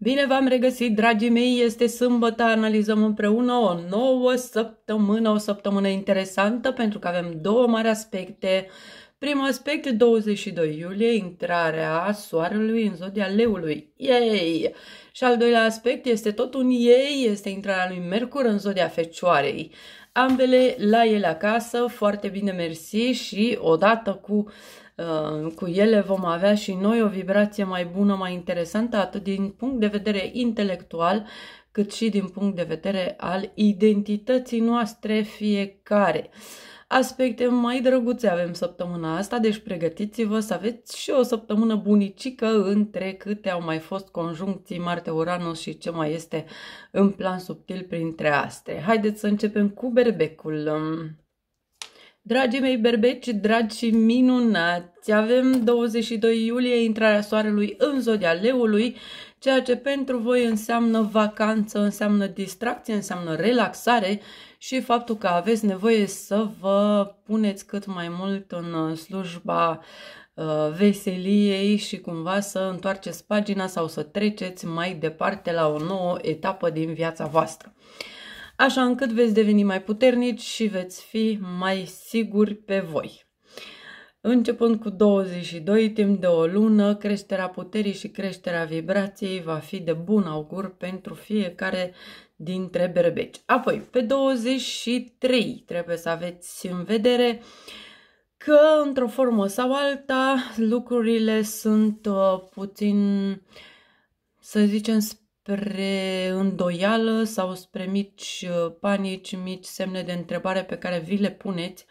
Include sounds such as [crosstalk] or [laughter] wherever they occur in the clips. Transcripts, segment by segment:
Bine v-am regăsit, dragii mei, este sâmbătă, analizăm împreună o nouă săptămână, o săptămână interesantă pentru că avem două mari aspecte. Primul aspect, 22 iulie, intrarea soarelui în zodia leului. yay! Și al doilea aspect este tot un ei, este intrarea lui Mercur în zodia fecioarei. Ambele la ele acasă, foarte bine mersi și odată cu uh, Uh, cu ele vom avea și noi o vibrație mai bună, mai interesantă, atât din punct de vedere intelectual, cât și din punct de vedere al identității noastre fiecare. Aspecte mai drăguțe avem săptămâna asta, deci pregătiți-vă să aveți și o săptămână bunicică între câte au mai fost conjuncții Marte-Uranus și ce mai este în plan subtil printre astre. Haideți să începem cu berbecul. Dragii mei berbeci, dragi și minunați, avem 22 iulie intrarea soarelui în zodia leului, ceea ce pentru voi înseamnă vacanță, înseamnă distracție, înseamnă relaxare și faptul că aveți nevoie să vă puneți cât mai mult în uh, slujba uh, veseliei și cumva să întoarceți pagina sau să treceți mai departe la o nouă etapă din viața voastră așa încât veți deveni mai puternici și veți fi mai siguri pe voi. Începând cu 22, timp de o lună, creșterea puterii și creșterea vibrației va fi de bun augur pentru fiecare dintre berbeci. Apoi, pe 23 trebuie să aveți în vedere că, într-o formă sau alta, lucrurile sunt uh, puțin, să zicem, spre îndoială sau spre mici uh, panici, mici semne de întrebare pe care vi le puneți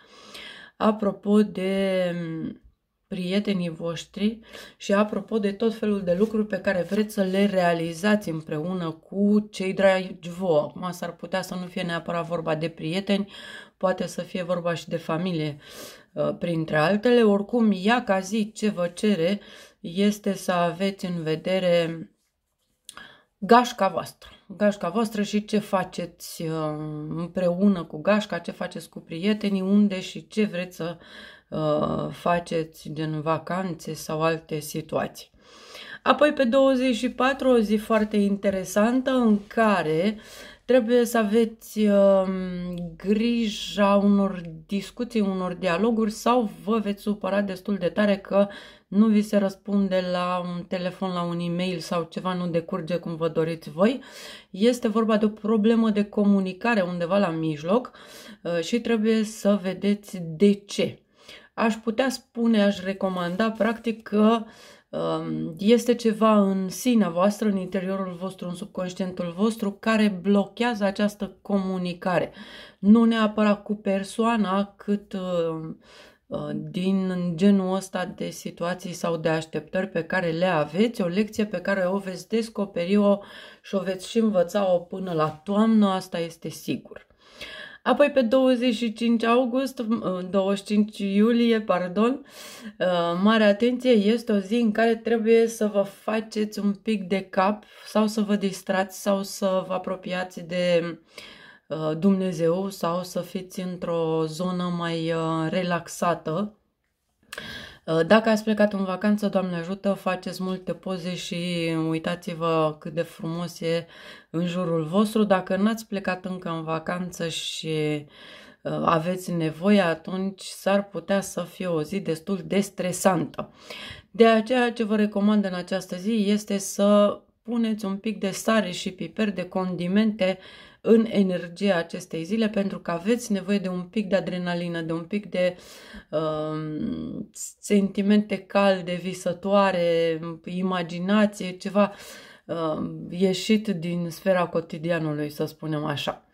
apropo de mm, prietenii voștri și apropo de tot felul de lucruri pe care vreți să le realizați împreună cu cei dragi voi. Acum s-ar putea să nu fie neapărat vorba de prieteni, poate să fie vorba și de familie, uh, printre altele. Oricum, ea ca zi ce vă cere este să aveți în vedere gașca voastră. Gașca voastră și ce faceți uh, împreună cu gașca, ce faceți cu prietenii, unde și ce vreți să uh, faceți din vacanțe sau alte situații. Apoi pe 24 o zi foarte interesantă în care trebuie să aveți uh, um, grija unor discuții, unor dialoguri sau vă veți supăra destul de tare că nu vi se răspunde la un telefon, la un e-mail sau ceva nu decurge cum vă doriți voi. Este vorba de o problemă de comunicare undeva la mijloc uh, și trebuie să vedeți de ce. Aș putea spune, aș recomanda practic că uh, Um, este ceva în sinea voastră, în interiorul vostru, în subconștientul vostru, care blochează această comunicare. Nu neapărat cu persoana, cât uh, uh, din genul ăsta de situații sau de așteptări pe care le aveți, o lecție pe care o veți descoperi-o și o veți și învăța-o până la toamnă, asta este sigur. Apoi pe 25 august, 25 uh, iulie, pardon, uh, mare atenție, este o zi în care trebuie să vă faceți un pic de cap sau să vă distrați sau să vă apropiați de uh, Dumnezeu sau să fiți într-o zonă mai relaxată Uh, dacă ați plecat în vacanță, Doamne ajută, faceți multe poze și uitați-vă cât de frumos e în jurul vostru. Dacă n-ați plecat încă în vacanță și uh, aveți nevoie, atunci s-ar putea să fie o zi destul de stresantă. De aceea ce vă recomand în această zi este să puneți un pic de sare și piper, de condimente în energia acestei zile, pentru că aveți nevoie de un pic de adrenalină, de un pic de uh, sentimente calde, visătoare, imaginație, ceva uh, ieșit din sfera cotidianului, să spunem așa.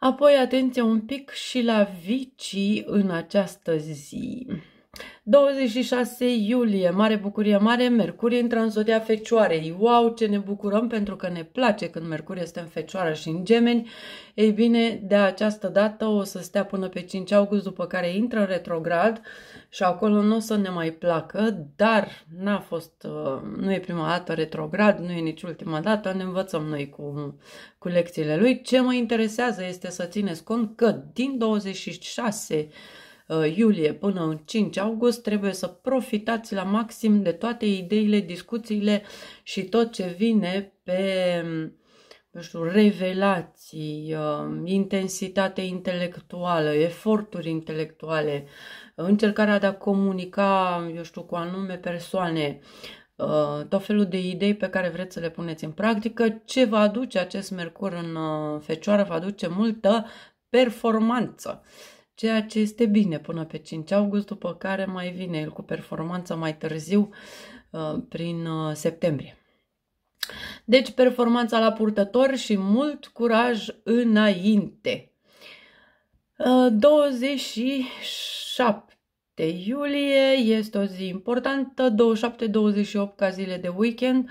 Apoi atenție un pic și la vicii în această zi. 26 iulie, mare bucurie mare, Mercur intră în zodia Fecioarei. Wow, ce ne bucurăm pentru că ne place când Mercur este în Fecioară și în Gemeni. Ei bine, de această dată o să stea până pe 5 august, după care intră în retrograd și acolo nu o să ne mai placă, dar n-a fost, uh, nu e prima dată retrograd, nu e nici ultima dată, ne învățăm noi cu, cu lecțiile lui. Ce mă interesează este să țineți cont că din 26 Uh, iulie până în 5 august trebuie să profitați la maxim de toate ideile, discuțiile și tot ce vine pe nu știu, revelații, uh, intensitate intelectuală, eforturi intelectuale, încercarea de a comunica, eu știu, cu anume persoane, uh, tot felul de idei pe care vreți să le puneți în practică. Ce va aduce acest Mercur în Fecioară? Va aduce multă performanță ceea ce este bine până pe 5 august, după care mai vine el cu performanța mai târziu uh, prin uh, septembrie. Deci performanța la purtător și mult curaj înainte. 27 uh, iulie este o zi importantă, 27-28 ca zile de weekend.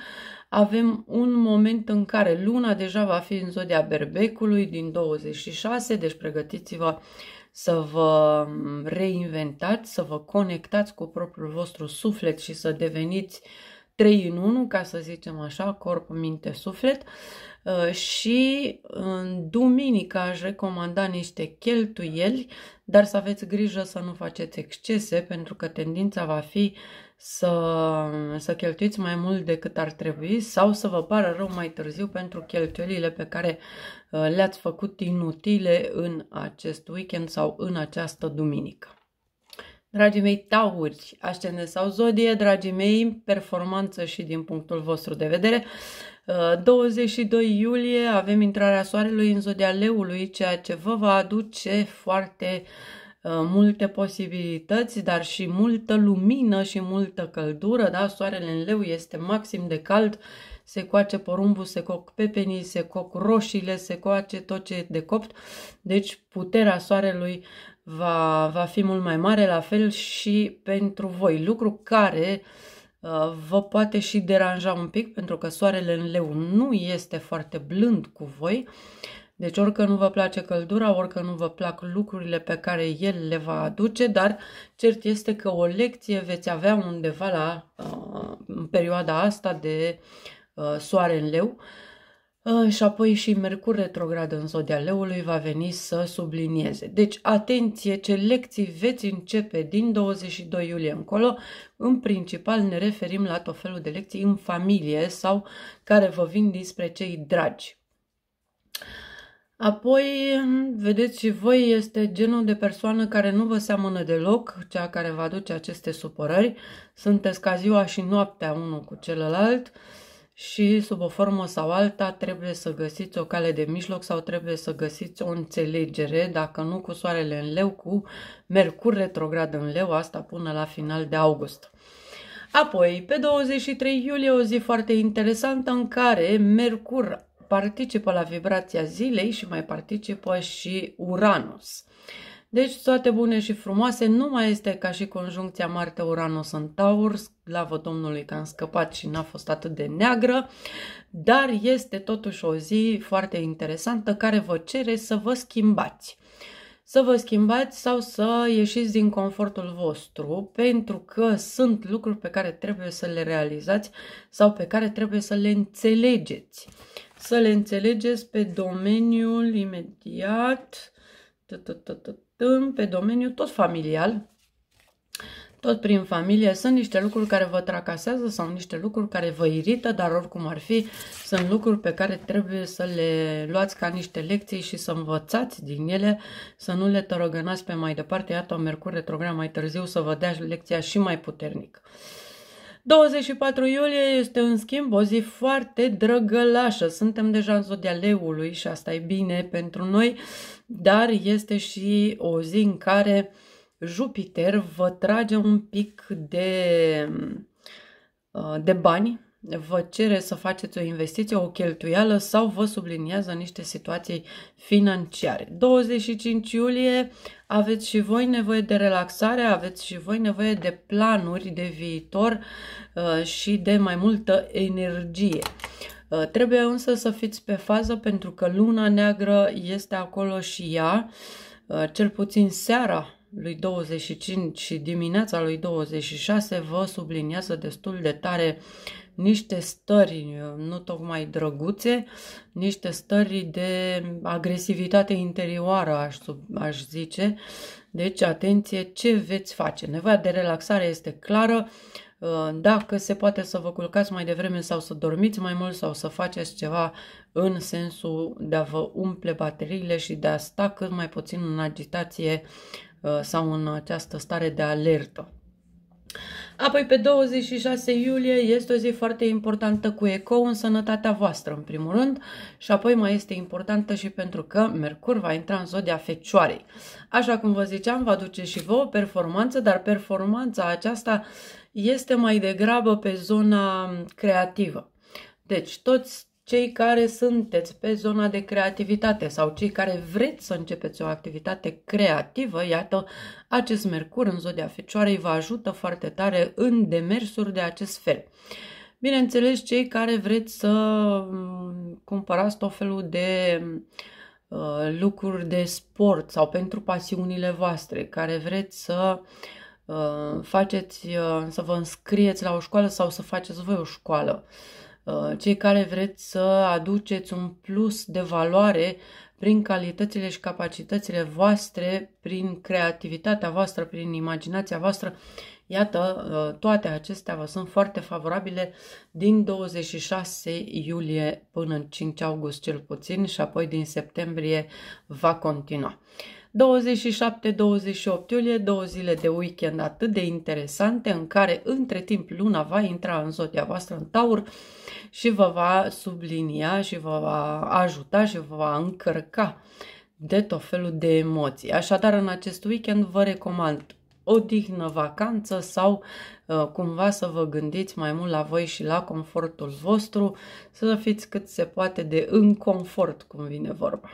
Avem un moment în care luna deja va fi în zodia berbecului din 26, deci pregătiți-vă să vă mm, reinventați, să vă conectați cu propriul vostru suflet și să deveniți trei în unu, ca să zicem așa, corp, minte, suflet. Uh, și în duminică aș recomanda niște cheltuieli, dar să aveți grijă să nu faceți excese, pentru că tendința va fi să, să cheltuiți mai mult decât ar trebui sau să vă pară rău mai târziu pentru cheltuielile pe care uh, le-ați făcut inutile în acest weekend sau în această duminică. Dragii mei tauri, ascendent sau zodie, dragii mei, performanță și din punctul vostru de vedere. 22 uh, iulie avem intrarea soarelui în zodia leului, ceea ce vă va aduce foarte uh, Uh, multe posibilități, dar și multă lumină și multă căldură, da? Soarele în leu este maxim de cald, se coace porumbul, se coc pepenii, se coc roșiile, se coace tot ce e de copt, deci puterea soarelui va, va fi mult mai mare, la fel și pentru voi, lucru care uh, vă poate și deranja un pic pentru că soarele în leu nu este foarte blând cu voi, deci orică nu vă place căldura, orică nu vă plac lucrurile pe care el le va aduce, dar cert este că o lecție veți avea undeva la uh, în perioada asta de uh, soare în leu. Uh, și apoi și Mercur retrograd în zodia leului va veni să sublinieze. Deci atenție ce lecții veți începe din 22 iulie încolo. În principal ne referim la tot felul de lecții în familie sau care vă vin dinspre cei dragi Apoi, vedeți și voi, este genul de persoană care nu vă seamănă deloc, cea care vă aduce aceste supărări. Sunteți ca ziua și noaptea unul cu celălalt și sub o formă sau alta trebuie să găsiți o cale de mijloc sau trebuie să găsiți o înțelegere, dacă nu cu soarele în leu, cu mercur retrograd în leu, asta până la final de august. Apoi, pe 23 iulie, o zi foarte interesantă în care Mercur participă la vibrația zilei și mai participă și Uranus. Deci toate bune și frumoase, nu mai este ca și conjuncția Marte-Uranus în Taur, slavă Domnului că am scăpat și n-a fost atât de neagră, dar este totuși o zi foarte interesantă care vă cere să vă schimbați să vă schimbați sau să ieșiți din confortul vostru, pentru că sunt lucruri pe care trebuie să le realizați sau pe care trebuie să le înțelegeți să le înțelegeți pe domeniul imediat, pe domeniul tot familial, tot prin familie, sunt niște lucruri care vă tracasează sau niște lucruri care vă irită, dar oricum ar fi, sunt lucruri pe care trebuie să le luați ca niște lecții și să învățați din ele, să nu le tărăgănați pe mai departe, iată Mercur retrograd mai târziu să vă dea lecția și mai puternic. 24 iulie este în schimb o zi foarte drăgălașă. Suntem deja în zodia leului și asta e bine pentru noi, dar este și o zi în care Jupiter vă trage un pic de, uh, de bani, vă cere să faceți o investiție, o cheltuială sau vă subliniază niște situații financiare. 25 iulie aveți și voi nevoie de relaxare, aveți și voi nevoie de planuri de viitor uh, și de mai multă energie. Uh, trebuie însă să fiți pe fază pentru că luna neagră este acolo și ea, uh, cel puțin seara lui 25 și dimineața lui 26 vă subliniază destul de tare niște stări nu tocmai drăguțe, niște stări de agresivitate interioară, aș, sub, aș zice. Deci, atenție, ce veți face? Nevoia de relaxare este clară. Uh, dacă se poate să vă culcați mai devreme sau să dormiți mai mult sau să faceți ceva în sensul de a vă umple bateriile și de a sta cât mai puțin în agitație uh, sau în această stare de alertă. Apoi pe 26 iulie este o zi foarte importantă cu eco în sănătatea voastră în primul rând și apoi mai este importantă și pentru că Mercur va intra în zodia fecioarei. Așa cum vă ziceam, va duce și vouă performanță, dar performanța aceasta este mai degrabă pe zona creativă. Deci toți cei care sunteți pe zona de creativitate sau cei care vreți să începeți o activitate creativă, iată, acest Mercur în zodia Fecioarei vă ajută foarte tare în demersuri de acest fel. Bineînțeles, cei care vreți să mm, cumpărați tot felul de uh, lucruri de sport sau pentru pasiunile voastre, care vreți să uh, faceți, uh, să vă înscrieți la o școală sau să faceți voi o școală. Uh, Uh, cei care vreți să aduceți un plus de valoare prin calitățile și capacitățile voastre, prin creativitatea voastră, prin imaginația voastră. Iată, uh, toate acestea vă sunt foarte favorabile din 26 iulie până în 5 august cel puțin și apoi din septembrie va continua. 27-28 iulie, două zile de weekend atât de interesante în care între timp luna va intra în zodia voastră în taur și vă va sublinia și vă va ajuta și vă va încărca de tot felul de emoții. Așadar, în acest weekend vă recomand o dignă vacanță sau uh, cumva să vă gândiți mai mult la voi și la confortul vostru, să fiți cât se poate de în confort, cum vine vorba.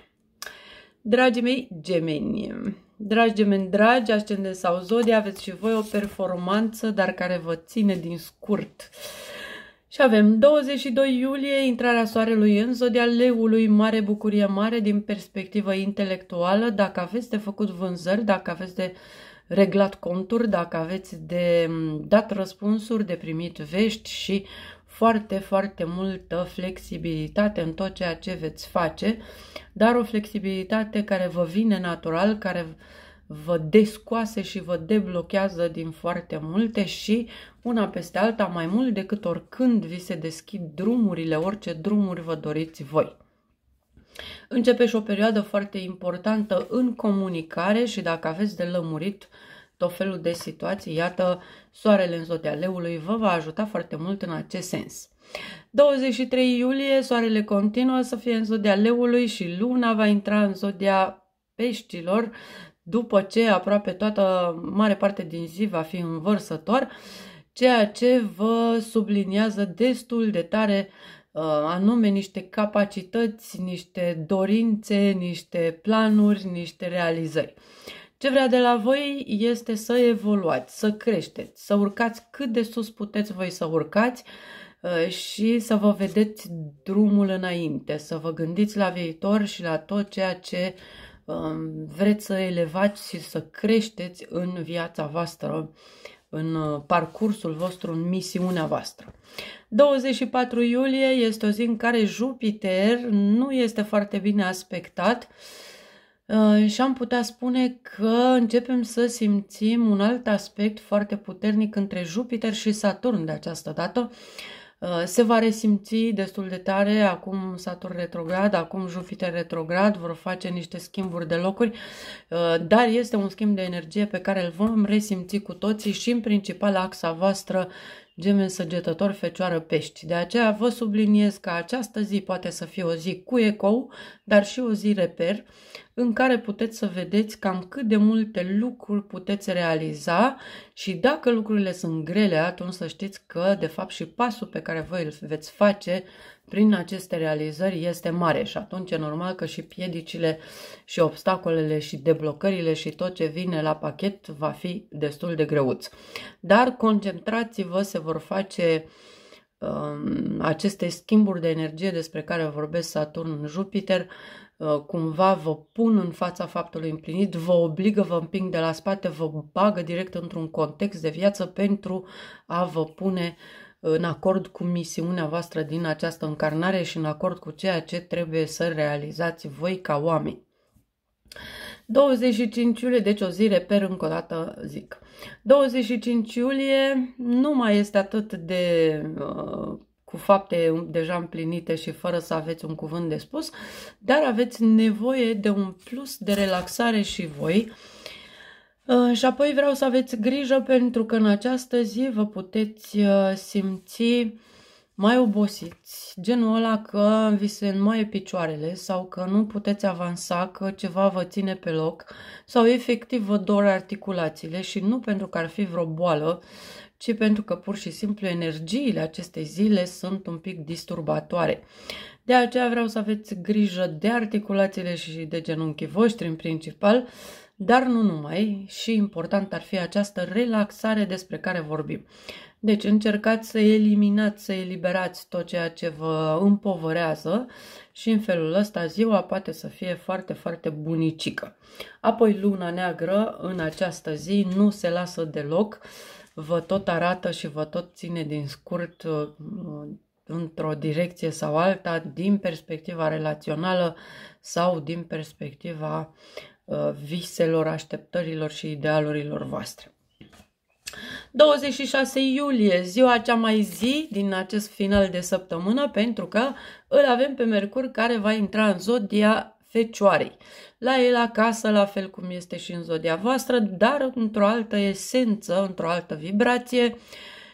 Dragii mei gemeni, dragi gemeni dragi, ascendent sau zodii, aveți și voi o performanță, dar care vă ține din scurt. Și avem 22 iulie, intrarea soarelui în zodia leului, mare bucurie mare din perspectivă intelectuală. Dacă aveți de făcut vânzări, dacă aveți de reglat conturi, dacă aveți de mm, dat răspunsuri, de primit vești și foarte, foarte multă flexibilitate în tot ceea ce veți face, dar o flexibilitate care vă vine natural, care vă descoase și vă deblochează din foarte multe și una peste alta mai mult decât oricând vi se deschid drumurile, orice drumuri vă doriți voi. Începe și o perioadă foarte importantă în comunicare și dacă aveți de lămurit uh, tot felul de situații. Iată, soarele în zodia leului vă va ajuta foarte mult în acest sens. 23 iulie, soarele continuă să fie în zodia leului și luna va intra în zodia peștilor după ce aproape toată mare parte din zi va fi învărsător, ceea ce vă subliniază destul de tare uh, anume niște capacități, niște dorințe, niște planuri, niște realizări. Uh, ce vrea de la voi este să evoluați, să creșteți, să urcați cât de sus puteți voi să urcați uh, și să vă vedeți drumul înainte, să vă gândiți la viitor și la tot ceea ce um, vreți să elevați și să creșteți în viața voastră, în uh, parcursul vostru, în misiunea voastră. 24 iulie este o zi în care Jupiter nu este foarte bine aspectat uh, Uh, și am putea spune că începem să simțim un alt aspect foarte puternic între Jupiter și Saturn de această dată. Uh, se va resimți destul de tare, acum Saturn retrograd, acum Jupiter retrograd, vor face niște schimburi de locuri, uh, dar este un schimb de energie pe care îl vom resimți cu toții și în principal axa voastră gemeni săgetător fecioară pești. De aceea vă subliniez că această zi poate să fie o zi cu ecou, dar și o zi reper, în care puteți să vedeți cam cât de multe lucruri puteți realiza și dacă lucrurile sunt grele, atunci să știți că, de fapt, și pasul pe care voi îl veți face prin aceste realizări este mare și atunci e normal că și piedicile și obstacolele și deblocările și tot ce vine la pachet va fi destul de greuț. Dar concentrați-vă, se vor face um, aceste schimburi de energie despre care vorbesc Saturn în Jupiter, uh, cumva vă pun în fața faptului împlinit, vă obligă, vă împing de la spate, vă bagă direct într-un context de viață pentru a vă pune uh, în acord cu misiunea voastră din această încarnare și în acord cu ceea ce trebuie să realizați voi ca oameni. 25 iulie, deci o zi reper încă o dată zic. 25 iulie nu mai este atât de uh, cu fapte deja împlinite și fără să aveți un cuvânt de spus, dar aveți nevoie de un plus de relaxare și voi uh, Uh, și apoi vreau să aveți grijă pentru că în această zi vă puteți uh, simți mai obosiți, genul ăla că vi se înmaie picioarele sau că nu puteți avansa, că ceva vă ține pe loc sau efectiv vă dor articulațiile și nu pentru că ar fi vreo boală, ci pentru că pur și simplu energiile acestei zile sunt un pic disturbatoare. De aceea vreau să aveți grijă de articulațiile și de genunchii voștri în principal dar nu numai, și important ar fi această relaxare despre care vorbim. Deci încercați să eliminați, să eliberați tot ceea ce vă împovărează și în felul ăsta ziua poate să fie foarte, foarte bunicică. Apoi luna neagră în această zi nu se lasă deloc, vă tot arată și vă tot ține din scurt uh, într-o direcție sau alta din perspectiva relațională sau din perspectiva Uh, viselor, așteptărilor și idealurilor voastre. 26 iulie, ziua cea mai zi din acest final de săptămână, pentru că îl avem pe Mercur care va intra în zodia Fecioarei. La el acasă, la fel cum este și în zodia voastră, dar într-o altă esență, într-o altă vibrație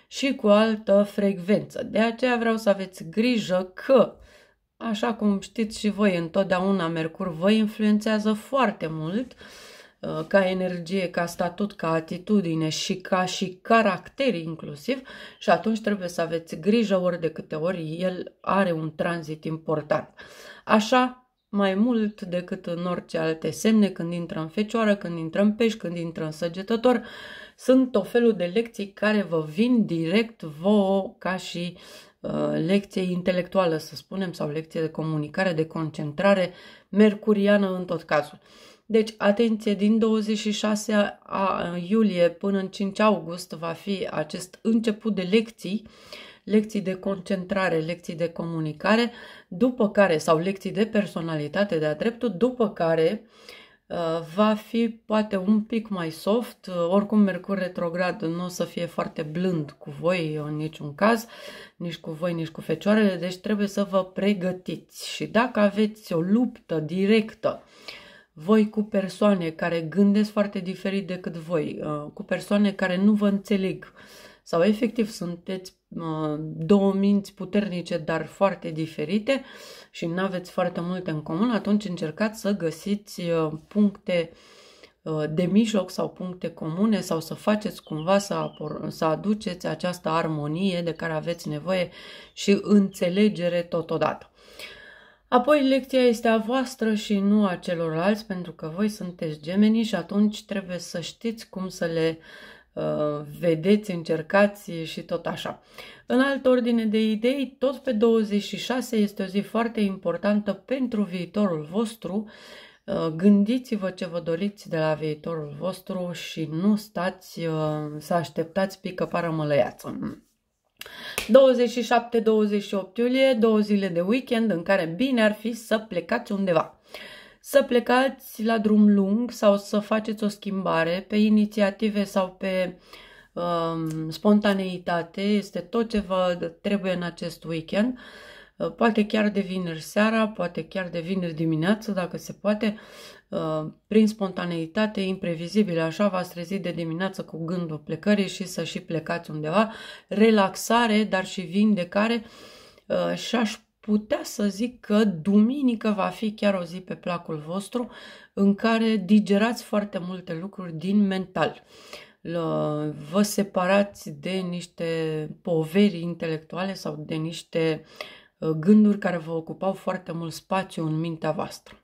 și cu altă frecvență. De aceea vreau să aveți grijă că Așa cum știți și voi, întotdeauna Mercur vă influențează foarte mult uh, ca energie, ca statut, ca atitudine și ca și caracter inclusiv și atunci trebuie să aveți grijă ori de câte ori el are un tranzit important. Așa mai mult decât în orice alte semne, când intră în fecioară, când intră în pești, când intră în săgetător, sunt o felul de lecții care vă vin direct vouă ca și Uh, lecție intelectuală, să spunem, sau lecție de comunicare, de concentrare mercuriană în tot cazul. Deci, atenție, din 26 a iulie până în 5 august va fi acest început de lecții, lecții de concentrare, lecții de comunicare, după care, sau lecții de personalitate de-a dreptul, după care uh, Uh, va fi poate un pic mai soft, uh, oricum Mercur retrograd nu o să fie foarte blând cu voi în niciun caz, nici cu voi, nici cu fecioarele, deci trebuie să vă pregătiți și dacă aveți o luptă directă voi cu persoane care gândesc foarte diferit decât voi, uh, cu persoane care nu vă înțeleg, uh, sau efectiv sunteți două minți puternice, dar foarte diferite și nu aveți foarte multe în comun, atunci încercați să găsiți uh, puncte uh, de mijloc sau puncte comune sau să faceți cumva să, apor- să aduceți această armonie de care aveți nevoie și înțelegere totodată. Apoi lecția este a voastră și nu a celorlalți pentru că voi sunteți gemenii și atunci trebuie să știți cum să le uh, Uh, vedeți, încercați și tot așa. În altă ordine de idei, tot pe 26 este o zi foarte importantă pentru viitorul vostru. Uh, gândiți-vă ce vă doriți de la viitorul vostru și nu stați uh, să așteptați pică mălăiață. 27-28 iulie, două zile de weekend în care bine ar fi să plecați undeva să plecați la drum lung sau să faceți o schimbare pe inițiative sau pe um, spontaneitate, este tot ce vă trebuie în acest weekend. Uh, poate chiar de vineri seara, poate chiar de vineri dimineață, dacă se poate, uh, prin spontaneitate imprevizibil, Așa v-ați trezit de dimineață cu gândul plecării și să și plecați undeva. Relaxare, dar și vindecare uh, și aș putea să zic că duminică va fi chiar o zi pe placul vostru în care digerați foarte multe lucruri din mental. Vă separați de niște poveri intelectuale sau de niște uh, gânduri care vă ocupau foarte mult spațiu în mintea voastră.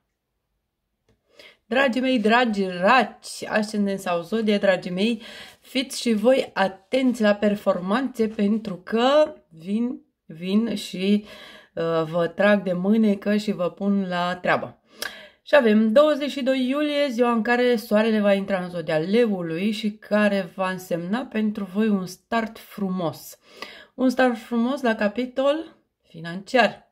Dragii mei, dragi raci, ascendent sau zodie, dragii mei, fiți și voi atenți la performanțe pentru că vin, vin și uh, Uh, vă trag de mânecă și vă pun la treabă. Și avem 22 iulie, ziua în care soarele va intra în zodia leului și care va însemna pentru voi un start frumos. Un start frumos la capitol financiar.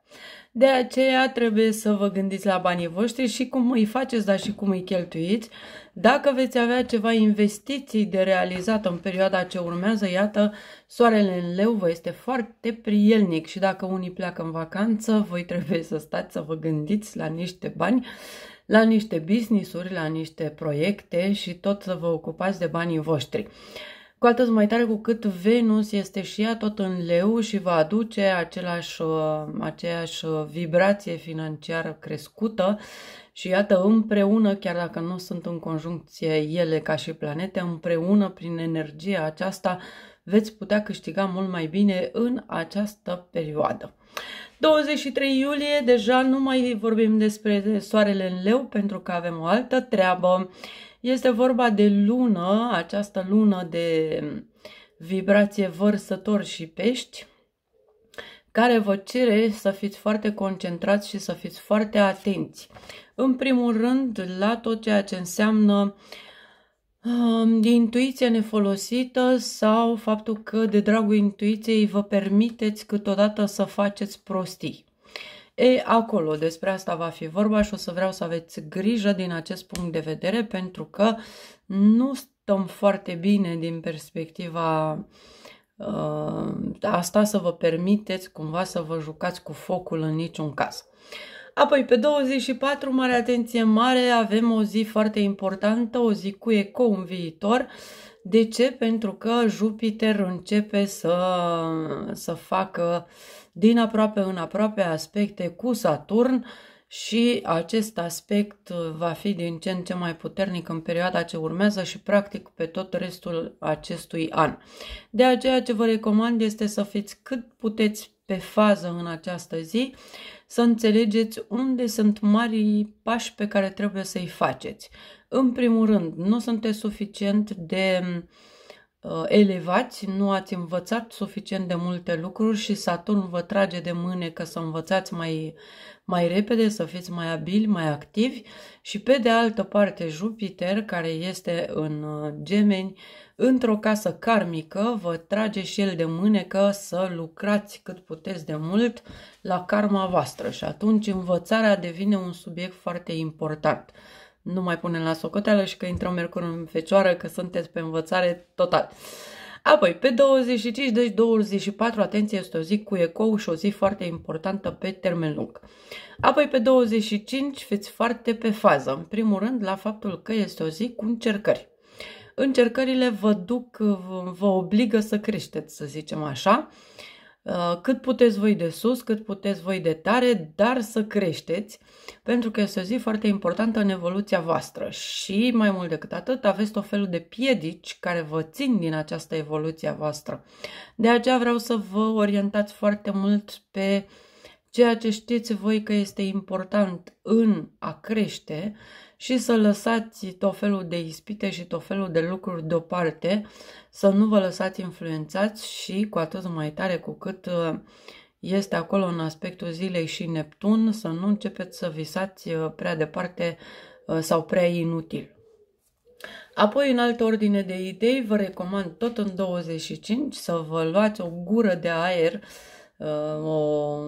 De aceea trebuie să vă gândiți la banii voștri și cum îi faceți, dar și cum îi cheltuiți. Dacă veți avea ceva investiții de realizat în perioada ce urmează, iată, soarele în leu vă este foarte prielnic și dacă unii pleacă în vacanță, voi trebuie să stați să vă gândiți la niște bani la niște business-uri, la niște proiecte și tot să vă ocupați de banii voștri cu atât mai tare cu cât Venus este și ea tot în leu și va aduce același, uh, aceeași uh, vibrație financiară crescută și iată împreună, chiar dacă nu sunt în conjuncție ele ca și planete, împreună prin energia aceasta veți putea câștiga mult mai bine în această perioadă. 23 iulie, deja nu mai vorbim despre soarele în leu pentru că avem o altă treabă. Este vorba de lună, această lună de vibrație vărsător și pești, care vă cere să fiți foarte concentrați și să fiți foarte atenți. În primul rând, la tot ceea ce înseamnă um, intuiție nefolosită sau faptul că de dragul intuiției vă permiteți câteodată să faceți prostii. Ei, acolo, despre asta va fi vorba și o să vreau să aveți grijă din acest punct de vedere pentru că nu stăm foarte bine din perspectiva uh, asta să vă permiteți cumva să vă jucați cu focul în niciun caz. Apoi, pe 24, mare atenție mare, avem o zi foarte importantă, o zi cu eco în viitor. De ce? Pentru că Jupiter începe să, să facă uh, din aproape în aproape aspecte cu Saturn și acest aspect va fi din ce în ce mai puternic în perioada ce urmează și practic pe tot restul acestui an. De aceea ce vă recomand este să fiți cât puteți pe fază în această zi, să înțelegeți unde sunt marii pași pe care trebuie să-i faceți. În primul rând, nu sunteți suficient de uh, Uh, elevați, nu ați învățat suficient de multe lucruri și Saturn vă trage de că să învățați mai, mai repede, să fiți mai abili, mai activi și pe de altă parte Jupiter, care este în uh, gemeni, într-o casă karmică, vă trage și el de mânecă să lucrați cât puteți de mult la karma voastră și atunci învățarea devine un subiect foarte important nu mai punem la socoteală și că intrăm Mercur în Fecioară, că sunteți pe învățare total. Apoi, pe 25, deci 24, atenție, este o zi cu ecou și o zi foarte importantă pe termen lung. Apoi, pe 25, fiți foarte pe fază. În primul rând, la faptul că este o zi cu încercări. Încercările vă duc, vă obligă să creșteți, să zicem așa. Uh, Uh, cât puteți voi de sus, cât puteți voi de tare, dar să creșteți, pentru că este o zi foarte importantă în evoluția voastră și mai mult decât atât aveți o felul de piedici care vă țin din această evoluție voastră. De aceea vreau să vă orientați foarte mult pe ceea ce știți voi că este important în a crește și să lăsați tot felul de ispite și tot felul de lucruri deoparte, să nu vă lăsați influențați și cu atât mai tare cu cât uh, este acolo în aspectul zilei și Neptun, să nu începeți să visați uh, prea departe uh, sau prea inutil. Apoi, în altă ordine de idei, vă recomand tot în 25 să vă luați o gură de aer o,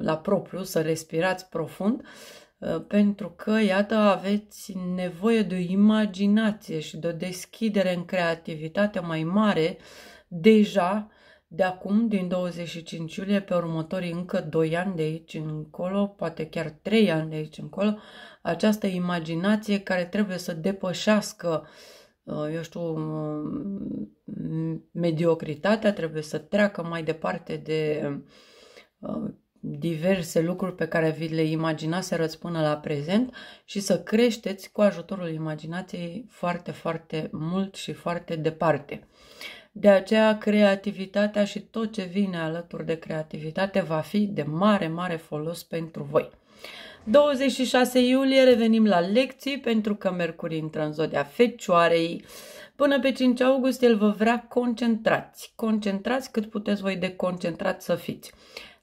la propriu, să respirați profund Ă, pentru că, iată, aveți nevoie de o imaginație și de o deschidere în creativitate mai mare deja de acum, din 25 iulie, pe următorii încă 2 ani de aici încolo, poate chiar 3 ani de aici încolo, această imaginație care trebuie să depășească, ă, eu știu, mediocritatea, trebuie să treacă mai departe de ă, diverse lucruri pe care vi le imaginați să până la prezent și să creșteți cu ajutorul imaginației foarte, foarte mult și foarte departe. De aceea, creativitatea și tot ce vine alături de creativitate va fi de mare, mare folos pentru voi. 26 iulie revenim la lecții pentru că Mercur intră în zodia Fecioarei. Până pe 5 august el vă vrea concentrați, concentrați cât puteți voi de concentrați să fiți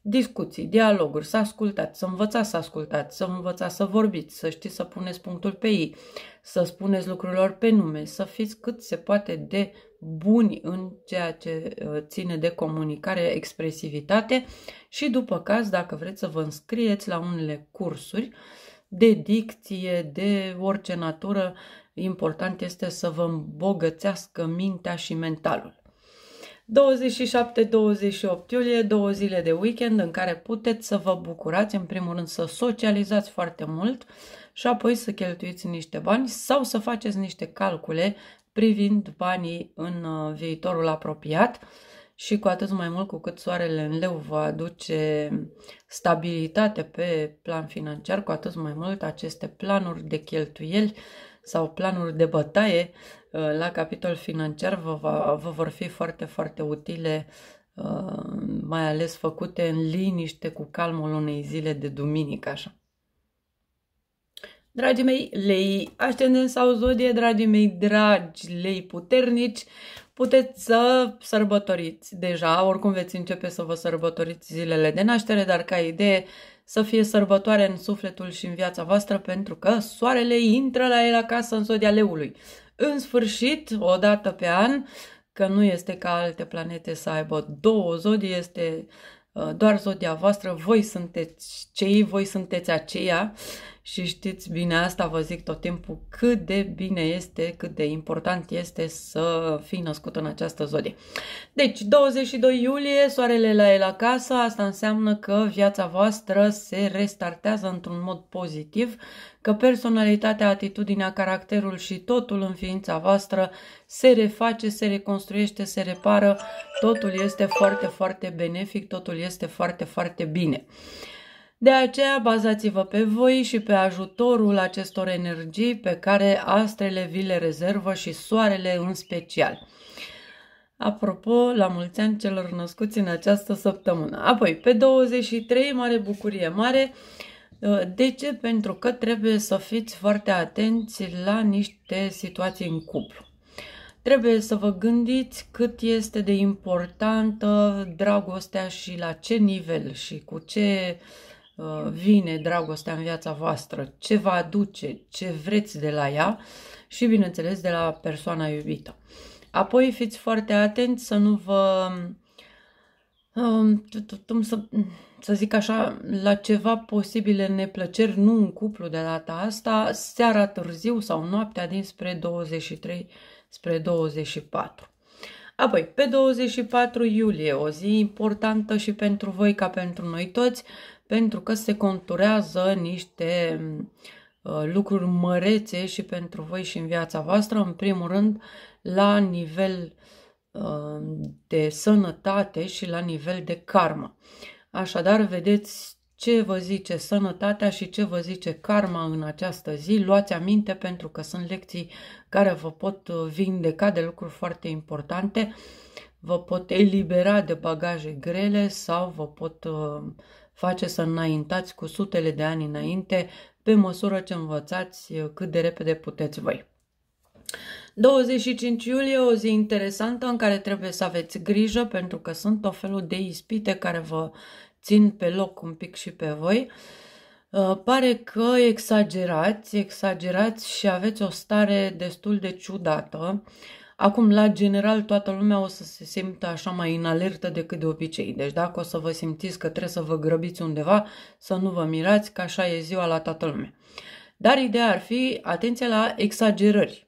discuții, dialoguri, să ascultați, să învățați să ascultați, să învățați să vorbiți, să știți să puneți punctul pe ei, să spuneți lucrurilor pe nume, să fiți cât se poate de buni în ceea ce uh, ține de comunicare, expresivitate și după caz, dacă vreți să vă înscrieți la unele cursuri de dicție, de orice natură, important este să vă îmbogățească mintea și mentalul. 27-28 iulie, două zile de weekend în care puteți să vă bucurați, în primul rând să socializați foarte mult și apoi să cheltuiți niște bani sau să faceți niște calcule privind banii în uh, viitorul apropiat și cu atât mai mult cu cât soarele în leu vă aduce stabilitate pe plan financiar, cu atât mai mult aceste planuri de cheltuieli sau planuri de bătaie Uh, la capitol financiar vă, va, vă vor fi foarte, foarte utile, uh, mai ales făcute în liniște cu calmul unei zile de duminică, așa. Dragii mei, lei ascendent sau zodie, dragii mei dragi, lei puternici, puteți să sărbătoriți deja, oricum veți începe să vă sărbătoriți zilele de naștere, dar ca idee să fie sărbătoare în sufletul și în viața voastră, pentru că soarele intră la el acasă în zodia leului. În sfârșit, o dată pe an, că nu este ca alte planete să aibă două zodii, este uh, doar zodia voastră, voi sunteți cei, voi sunteți aceia și știți bine, asta vă zic tot timpul, cât de bine este, cât de important este să fii născut în această zodie. Deci, 22 iulie, soarele la el acasă, asta înseamnă că viața voastră se restartează într-un mod pozitiv, că personalitatea, atitudinea, caracterul și totul în ființa voastră se reface, se reconstruiește, se repară, totul este foarte, foarte benefic, totul este foarte, foarte bine. De aceea bazați-vă pe voi și pe ajutorul acestor energii pe care astrele vi le rezervă și soarele în special. Apropo, la mulți ani celor născuți în această săptămână. Apoi, pe 23, mare bucurie mare. De ce? Pentru că trebuie să fiți foarte atenți la niște situații în cuplu. Trebuie să vă gândiți cât este de importantă dragostea și la ce nivel și cu ce uh, Uh, vine dragostea în viața voastră, ce vă aduce, ce vreți de la ea și, bineînțeles, de la persoana iubită. Apoi fiți foarte atenți să nu vă um, să, să zic așa, la ceva posibile neplăceri, nu în cuplu de data asta, seara târziu sau noaptea dinspre 23 spre 24. Apoi, pe 24 iulie, o zi importantă și pentru voi ca pentru noi toți, pentru că se conturează niște uh, lucruri mărețe și pentru voi și în viața voastră, în primul rând la nivel uh, de sănătate și la nivel de karma. Așadar, vedeți ce vă zice sănătatea și ce vă zice karma în această zi. Luați aminte pentru că sunt lecții care vă pot vindeca de lucruri foarte importante, vă pot elibera de bagaje grele sau vă pot uh, face să înaintați cu sutele de ani înainte, pe măsură ce învățați uh, cât de repede puteți voi. 25 iulie, o zi interesantă în care trebuie să aveți grijă pentru că sunt o felul de ispite care vă țin pe loc un pic și pe voi. Uh, pare că exagerați, exagerați și aveți o stare destul de ciudată. Uh, Acum, la general, toată lumea o să se simtă așa mai în alertă decât de obicei. Deci dacă o să vă simțiți că trebuie să vă grăbiți undeva, să nu vă mirați, că așa e ziua la toată lumea. Dar ideea ar fi atenție la exagerări.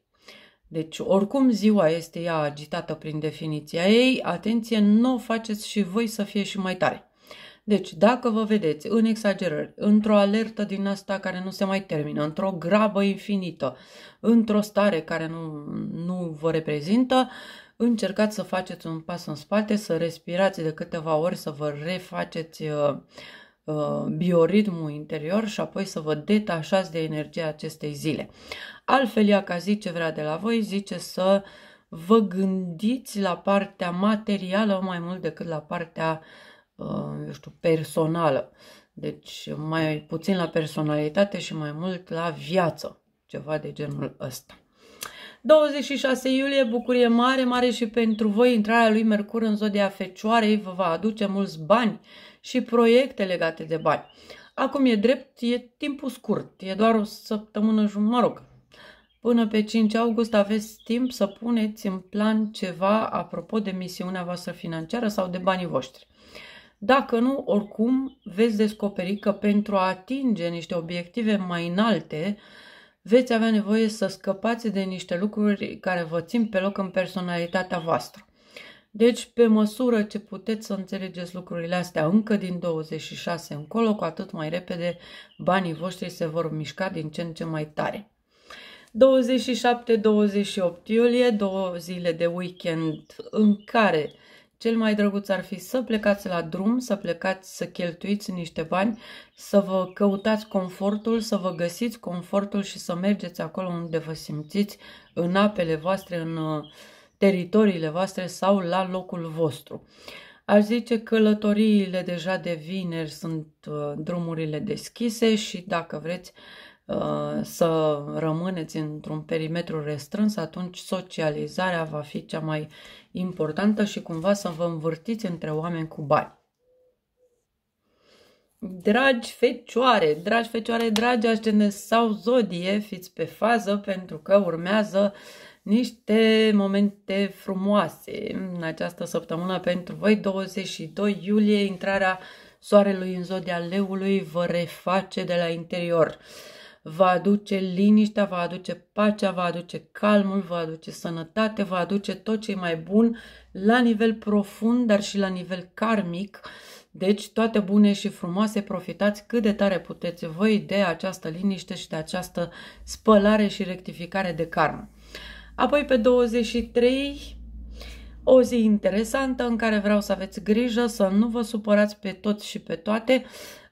Deci, oricum ziua este ea agitată prin definiția ei, atenție, nu o faceți și voi să fie și mai tare. Deci, dacă vă vedeți în exagerări, într-o alertă din asta care nu se mai termină, într-o grabă infinită, într-o stare care nu, nu vă reprezintă, încercați să faceți un pas în spate, să respirați de câteva ori, să vă refaceți uh, uh bioritmul interior și apoi să vă detașați de energia acestei zile. Altfel, ea ca zice vrea de la voi, zice să vă gândiți la partea materială mai mult decât la partea uh, Uh, eu știu, personală. Deci mai puțin la personalitate și mai mult la viață, ceva de genul ăsta. 26 iulie, bucurie mare, mare și pentru voi, intrarea lui Mercur în zodia Fecioarei vă va aduce mulți bani și proiecte legate de bani. Acum e drept, e timpul scurt, e doar o săptămână jumătate. mă rog, Până pe 5 august aveți timp să puneți în plan ceva apropo de misiunea voastră financiară sau de banii voștri. Dacă nu, oricum veți descoperi că pentru a atinge niște obiective mai înalte, veți avea nevoie să scăpați de niște lucruri care vă țin pe loc în personalitatea voastră. Deci, pe măsură ce puteți să înțelegeți lucrurile astea încă din 26 încolo, cu atât mai repede banii voștri se vor mișca din ce în ce mai tare. 27-28 iulie, două zile de weekend în care cel mai drăguț ar fi să plecați la drum, să plecați să cheltuiți niște bani, să vă căutați confortul, să vă găsiți confortul și să mergeți acolo unde vă simțiți, în apele voastre, în uh, teritoriile voastre sau la locul vostru. Aș zice călătoriile deja de vineri sunt uh, drumurile deschise și dacă vreți uh, să rămâneți într-un perimetru restrâns, atunci socializarea va fi cea mai importantă și cumva să vă învârtiți între oameni cu bani. Dragi fecioare, dragi fecioare, dragi ascendent sau zodie, fiți pe fază pentru că urmează niște momente frumoase în această săptămână pentru voi. 22 iulie, intrarea soarelui în zodia leului vă reface de la interior. Uh, va aduce liniștea, va aduce pacea, va aduce calmul, va aduce sănătate, va aduce tot ce e mai bun la nivel profund, dar și la nivel karmic. Deci toate bune și frumoase, profitați cât de tare puteți voi de această liniște și de această spălare și rectificare de karmă. Apoi pe 23 o zi interesantă în care vreau să aveți grijă să nu vă supărați pe toți și pe toate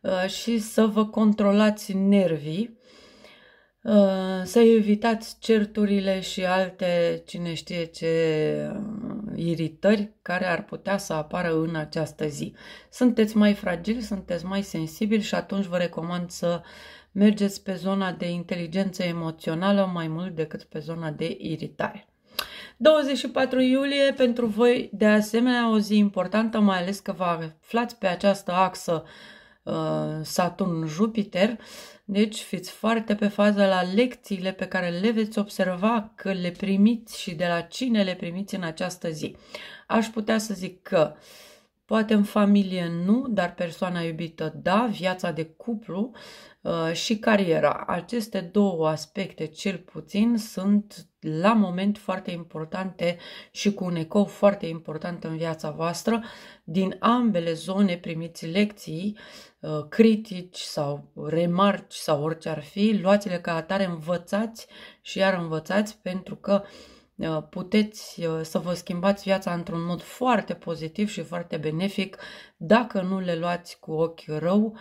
uh, și să vă controlați nervii. Uh, să evitați certurile și alte, cine știe ce, uh, iritări care ar putea să apară în această zi. Sunteți mai fragili, sunteți mai sensibili și atunci vă recomand să mergeți pe zona de inteligență emoțională mai mult decât pe zona de iritare. 24 iulie pentru voi de asemenea o zi importantă, mai ales că vă aflați pe această axă uh, Saturn-Jupiter. Uh, deci fiți foarte pe fază la lecțiile pe care le veți observa că le primiți și de la cine le primiți în această zi. Aș putea să zic că poate în familie nu, dar persoana iubită da, viața de cuplu, Uh, și cariera. Aceste două aspecte, cel puțin, sunt la moment foarte importante și cu un ecou foarte important în viața voastră. Din ambele zone primiți lecții, uh, critici sau remarci sau orice ar fi, luați-le ca atare, învățați și iar învățați pentru că uh, puteți să vă schimbați viața într-un mod foarte pozitiv și foarte benefic dacă nu le luați cu ochi rău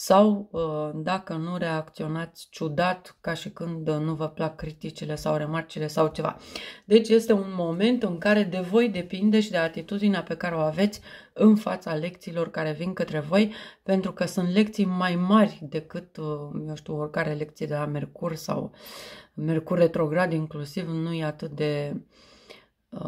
sau ă, dacă nu reacționați ciudat ca și când nu vă plac criticile sau remarcile sau ceva. Deci este un moment în care de voi depinde și de atitudinea pe care o aveți în fața lecțiilor care vin către voi, pentru că sunt lecții mai mari decât, ă, eu știu, oricare lecție de la Mercur sau Mercur retrograd inclusiv, nu e atât de uh, Uh,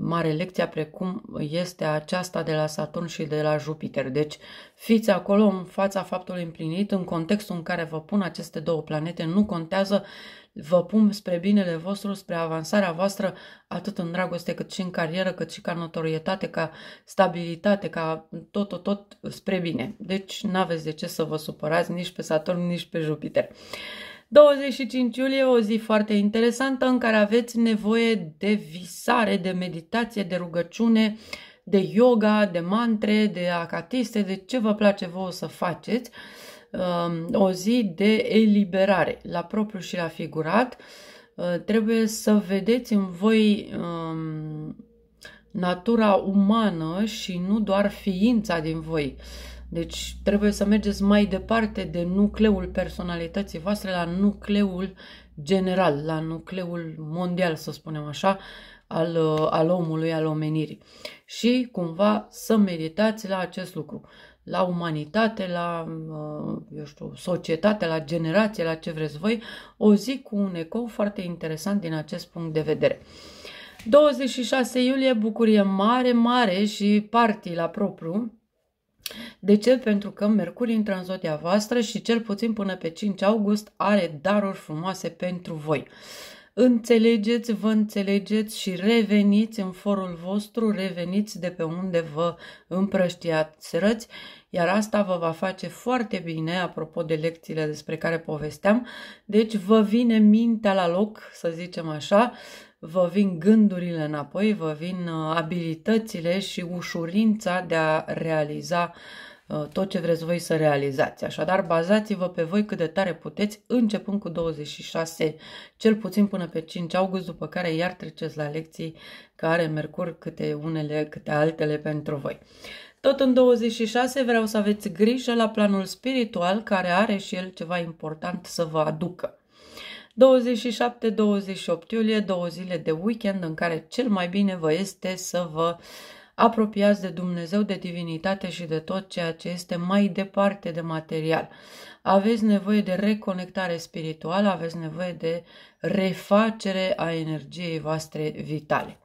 mare lecția precum este aceasta de la Saturn și de la Jupiter. Deci fiți acolo în fața faptului împlinit, în contextul în care vă pun aceste două planete, nu contează, vă pun spre binele vostru, spre avansarea voastră, atât în dragoste cât și în carieră, cât și ca notorietate, ca stabilitate, ca tot, tot, tot spre bine. Deci n-aveți de ce să vă supărați nici pe Saturn, nici pe Jupiter. Uh, 25 iulie, o zi foarte interesantă în care aveți nevoie de visare, de meditație, de rugăciune, de yoga, de mantre, de acatiste, de ce vă place vouă să faceți. Um, o zi de eliberare, la propriu și la figurat. Uh, trebuie să vedeți în voi um, natura umană și nu doar ființa din voi deci trebuie să mergeți mai departe de nucleul personalității voastre la nucleul general, la nucleul mondial, să spunem așa, al, uh, al omului, al omenirii. Și cumva să meditați la acest lucru, la umanitate, la, uh, eu știu, societate, la generație, la ce vreți voi, o zi cu un ecou foarte interesant din acest punct de vedere. 26 iulie, bucurie mare, mare și party la propriu de ce? Pentru că Mercur intră în zodia voastră și cel puțin până pe 5 august are daruri frumoase pentru voi. Înțelegeți, vă înțelegeți și reveniți în forul vostru, reveniți de pe unde vă împrăștiați răți, iar asta vă va face foarte bine, apropo de lecțiile despre care povesteam. Deci vă vine mintea la loc, să zicem așa, uh, vă vin gândurile înapoi, vă vin uh, abilitățile și ușurința de a realiza uh, tot ce vreți voi să realizați. Așadar, bazați-vă pe voi cât de tare puteți, începând cu 26, cel puțin până pe 5 august, după care iar treceți la lecții care mercur câte unele, câte altele pentru voi. Tot în 26 vreau să aveți grijă la planul spiritual, care are și el ceva important să vă aducă. 27-28 iulie, două zile de weekend în care cel mai bine vă este să vă apropiați de Dumnezeu, de divinitate și de tot ceea ce este mai departe de material. Aveți nevoie de reconectare spirituală, aveți nevoie de refacere a energiei voastre vitale.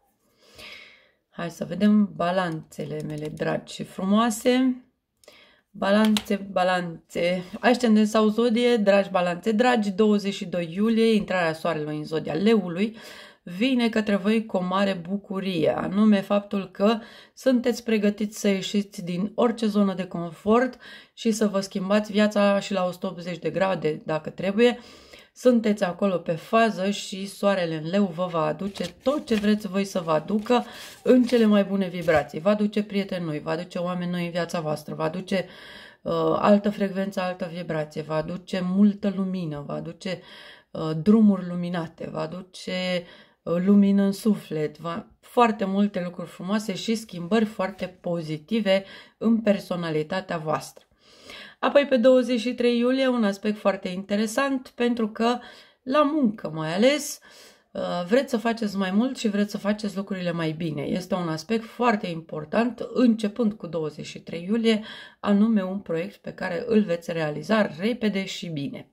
Hai să vedem balanțele mele dragi și frumoase. Balanțe, balanțe, ascendent sau zodie, dragi balanțe, dragi, 22 iulie, intrarea soarelui în zodia leului, vine către voi cu o mare bucurie, anume faptul că sunteți pregătiți să ieșiți din orice zonă de confort și să vă schimbați viața și la 180 de grade, dacă trebuie, sunteți acolo pe fază și soarele în leu vă va aduce tot ce vreți voi să vă aducă în cele mai bune vibrații. Vă aduce prieteni noi, vă aduce oameni noi în viața voastră, vă aduce uh, altă frecvență, altă vibrație, vă aduce multă lumină, vă aduce uh, drumuri luminate, vă aduce uh, lumină în suflet, va... foarte multe lucruri frumoase și schimbări foarte pozitive în personalitatea voastră. Apoi pe 23 iulie un aspect foarte interesant pentru că la muncă mai ales uh, vreți să faceți mai mult și vreți să faceți lucrurile mai bine. Este un aspect foarte important începând cu 23 iulie, anume un proiect pe care îl veți realiza repede și bine.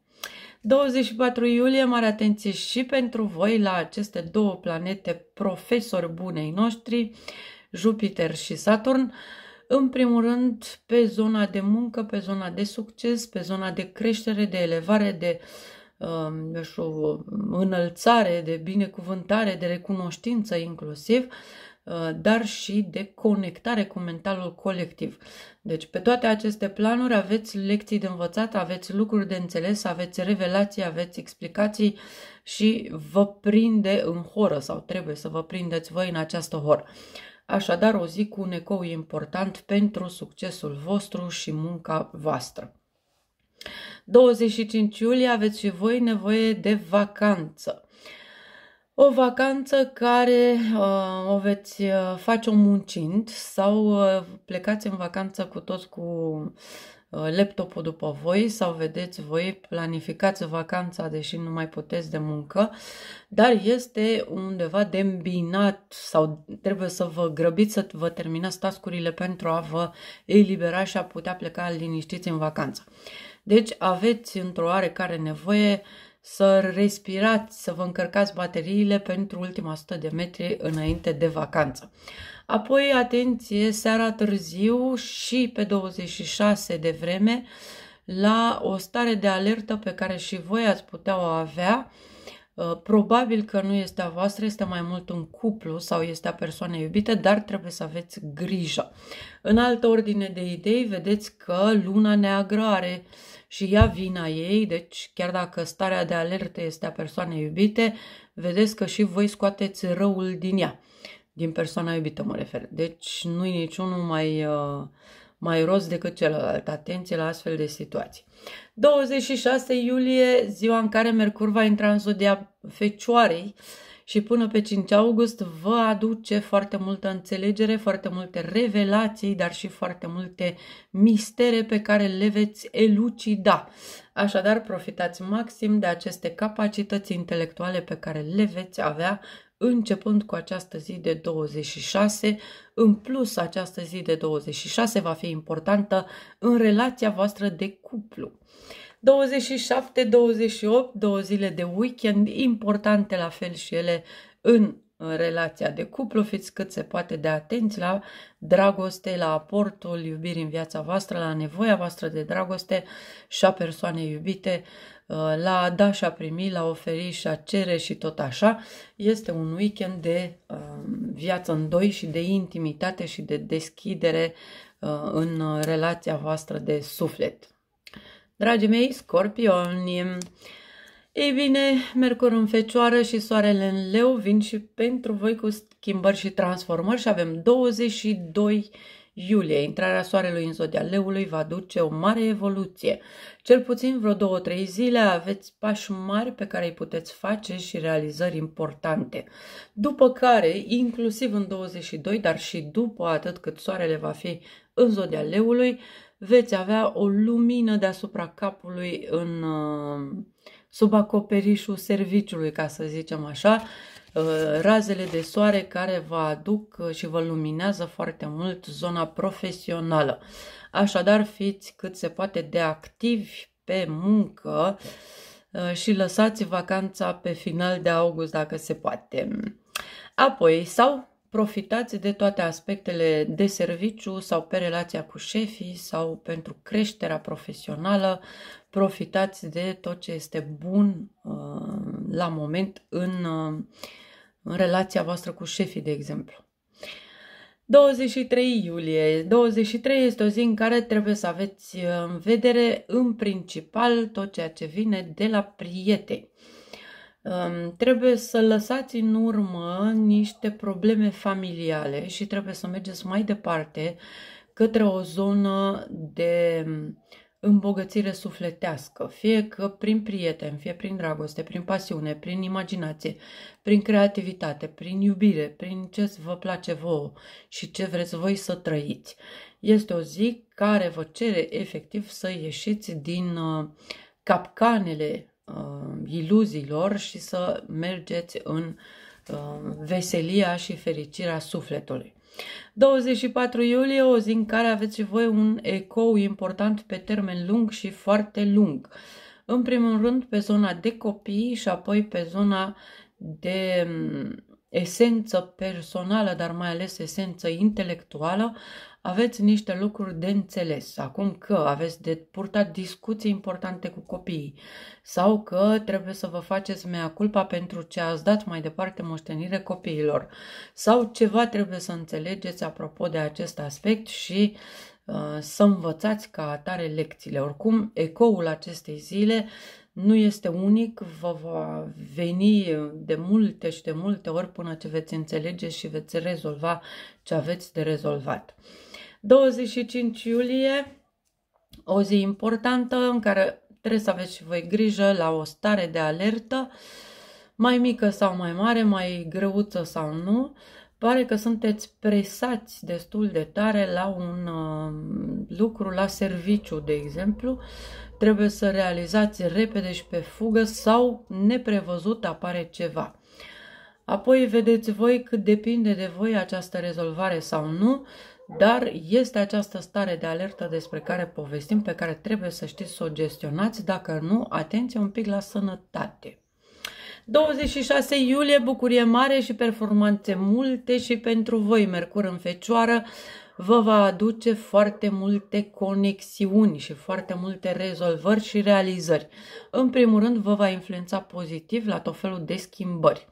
24 iulie, mare atenție și pentru voi la aceste două planete profesori bunei noștri, Jupiter și Saturn. Uh, în primul rând, pe zona de muncă, pe zona de succes, pe zona de creștere, de elevare, de uh, știu, înălțare, de binecuvântare, de recunoștință inclusiv, uh, dar și de conectare cu mentalul colectiv. Deci, pe toate aceste planuri aveți lecții de învățat, aveți lucruri de înțeles, aveți revelații, aveți explicații și vă prinde în horă sau trebuie să vă prindeți voi în această horă. Așadar, o zi cu un ecou important pentru succesul vostru și munca voastră. 25 iulie aveți și voi nevoie de vacanță. O vacanță care uh, o veți uh, face o muncind sau uh, plecați în vacanță cu toți cu Uh, laptopul după voi sau vedeți voi, planificați vacanța deși nu mai puteți de muncă, dar este undeva de îmbinat sau trebuie să vă grăbiți să vă terminați tascurile pentru a vă elibera și a putea pleca liniștiți în vacanță. Deci aveți într-o oarecare nevoie să respirați, să vă încărcați bateriile pentru ultima 100 de metri înainte de vacanță. Apoi, atenție, seara târziu și pe 26 de vreme la o stare de alertă pe care și voi ați putea o avea. Uh, probabil că nu este a voastră, este mai mult un cuplu sau este a persoanei iubite, dar trebuie să aveți grijă. În altă ordine de idei, vedeți că luna neagră are și ea vina ei, deci chiar dacă starea de alertă este a persoanei iubite, vedeți că și voi scoateți răul din ea. Din persoana iubită mă refer. Deci nu e niciunul mai, uh, mai roz decât celălalt. Atenție la astfel de situații. 26 iulie, ziua în care Mercur va intra în zodia Fecioarei, uh, și până pe 5 august vă aduce foarte multă înțelegere, foarte multe revelații, dar și foarte multe mistere pe care le veți elucida. Așadar, profitați maxim de aceste capacități intelectuale pe care le veți avea începând cu această zi de 26. În plus, această zi de 26 va fi importantă în relația voastră de cuplu. 27-28, două zile de weekend, importante la fel și ele în relația de cuplu, fiți cât se poate de atenți la dragoste, la aportul iubirii în viața voastră, la nevoia voastră de dragoste și a persoanei iubite, uh, la a da și a primi, la a oferi și a cere și tot așa. Este un weekend de um, viață în doi și de intimitate și de deschidere uh, în uh, relația voastră de suflet. Dragii mei scorpioni, ei bine, Mercur în Fecioară și Soarele în Leu vin și pentru voi cu schimbări și transformări și avem 22 iulie. Intrarea Soarelui în zodia Leului va duce o mare evoluție. Cel puțin vreo 2-3 zile aveți pași mari pe care îi puteți face și realizări importante. După care, inclusiv în 22, dar și după atât cât Soarele va fi în zodia Leului, veți avea o lumină deasupra capului în, uh, sub acoperișul serviciului, ca să zicem așa, uh, razele de soare care vă aduc uh, și vă luminează foarte mult zona profesională. Așadar, fiți cât se poate de activi pe muncă și lăsați vacanța pe final de august dacă se poate. Apoi, sau profitați de toate aspectele de serviciu sau pe relația cu șefii sau pentru creșterea profesională, profitați de tot ce este bun uh, la moment în, uh, în relația voastră cu șefii, de exemplu. 23 iulie. 23 este o zi în care trebuie să aveți uh, în vedere în principal tot ceea ce vine de la prieteni. Trebuie să lăsați în urmă niște probleme familiale și trebuie să mergeți mai departe către o zonă de îmbogățire sufletească, fie că prin prieteni, fie prin dragoste, prin pasiune, prin imaginație, prin creativitate, prin iubire, prin ce vă place vouă și ce vreți voi să trăiți. Este o zi care vă cere efectiv să ieșiți din uh, capcanele uh, iluziilor și să mergeți în uh, veselia și fericirea sufletului. 24 iulie, o zi în care aveți și voi un ecou important pe termen lung și foarte lung. În primul rând pe zona de copii și apoi pe zona de mm, esență personală, dar mai ales esență intelectuală, aveți niște lucruri de înțeles, acum că aveți de purtat discuții importante cu copiii sau că trebuie să vă faceți mea culpa pentru ce ați dat mai departe moștenire copiilor sau ceva trebuie să înțelegeți apropo de acest aspect și uh, să învățați ca atare lecțiile. Oricum, ecoul acestei zile nu este unic, vă va veni de multe și de multe ori până ce veți înțelege și veți rezolva ce aveți de rezolvat. 25 iulie, o zi importantă în care trebuie să aveți și voi grijă la o stare de alertă, mai mică sau mai mare, mai greuță sau nu, pare că sunteți presați destul de tare la un uh, lucru, la serviciu, de exemplu, trebuie să realizați repede și pe fugă sau neprevăzut apare ceva. Apoi vedeți voi cât depinde de voi această rezolvare sau nu, dar este această stare de alertă despre care povestim, pe care trebuie să știți să o gestionați, dacă nu, atenție un pic la sănătate. 26 iulie, bucurie mare și performanțe multe și pentru voi, Mercur în Fecioară, vă va aduce foarte multe conexiuni și foarte multe rezolvări și realizări. În primul rând, vă va influența pozitiv la tot felul de schimbări.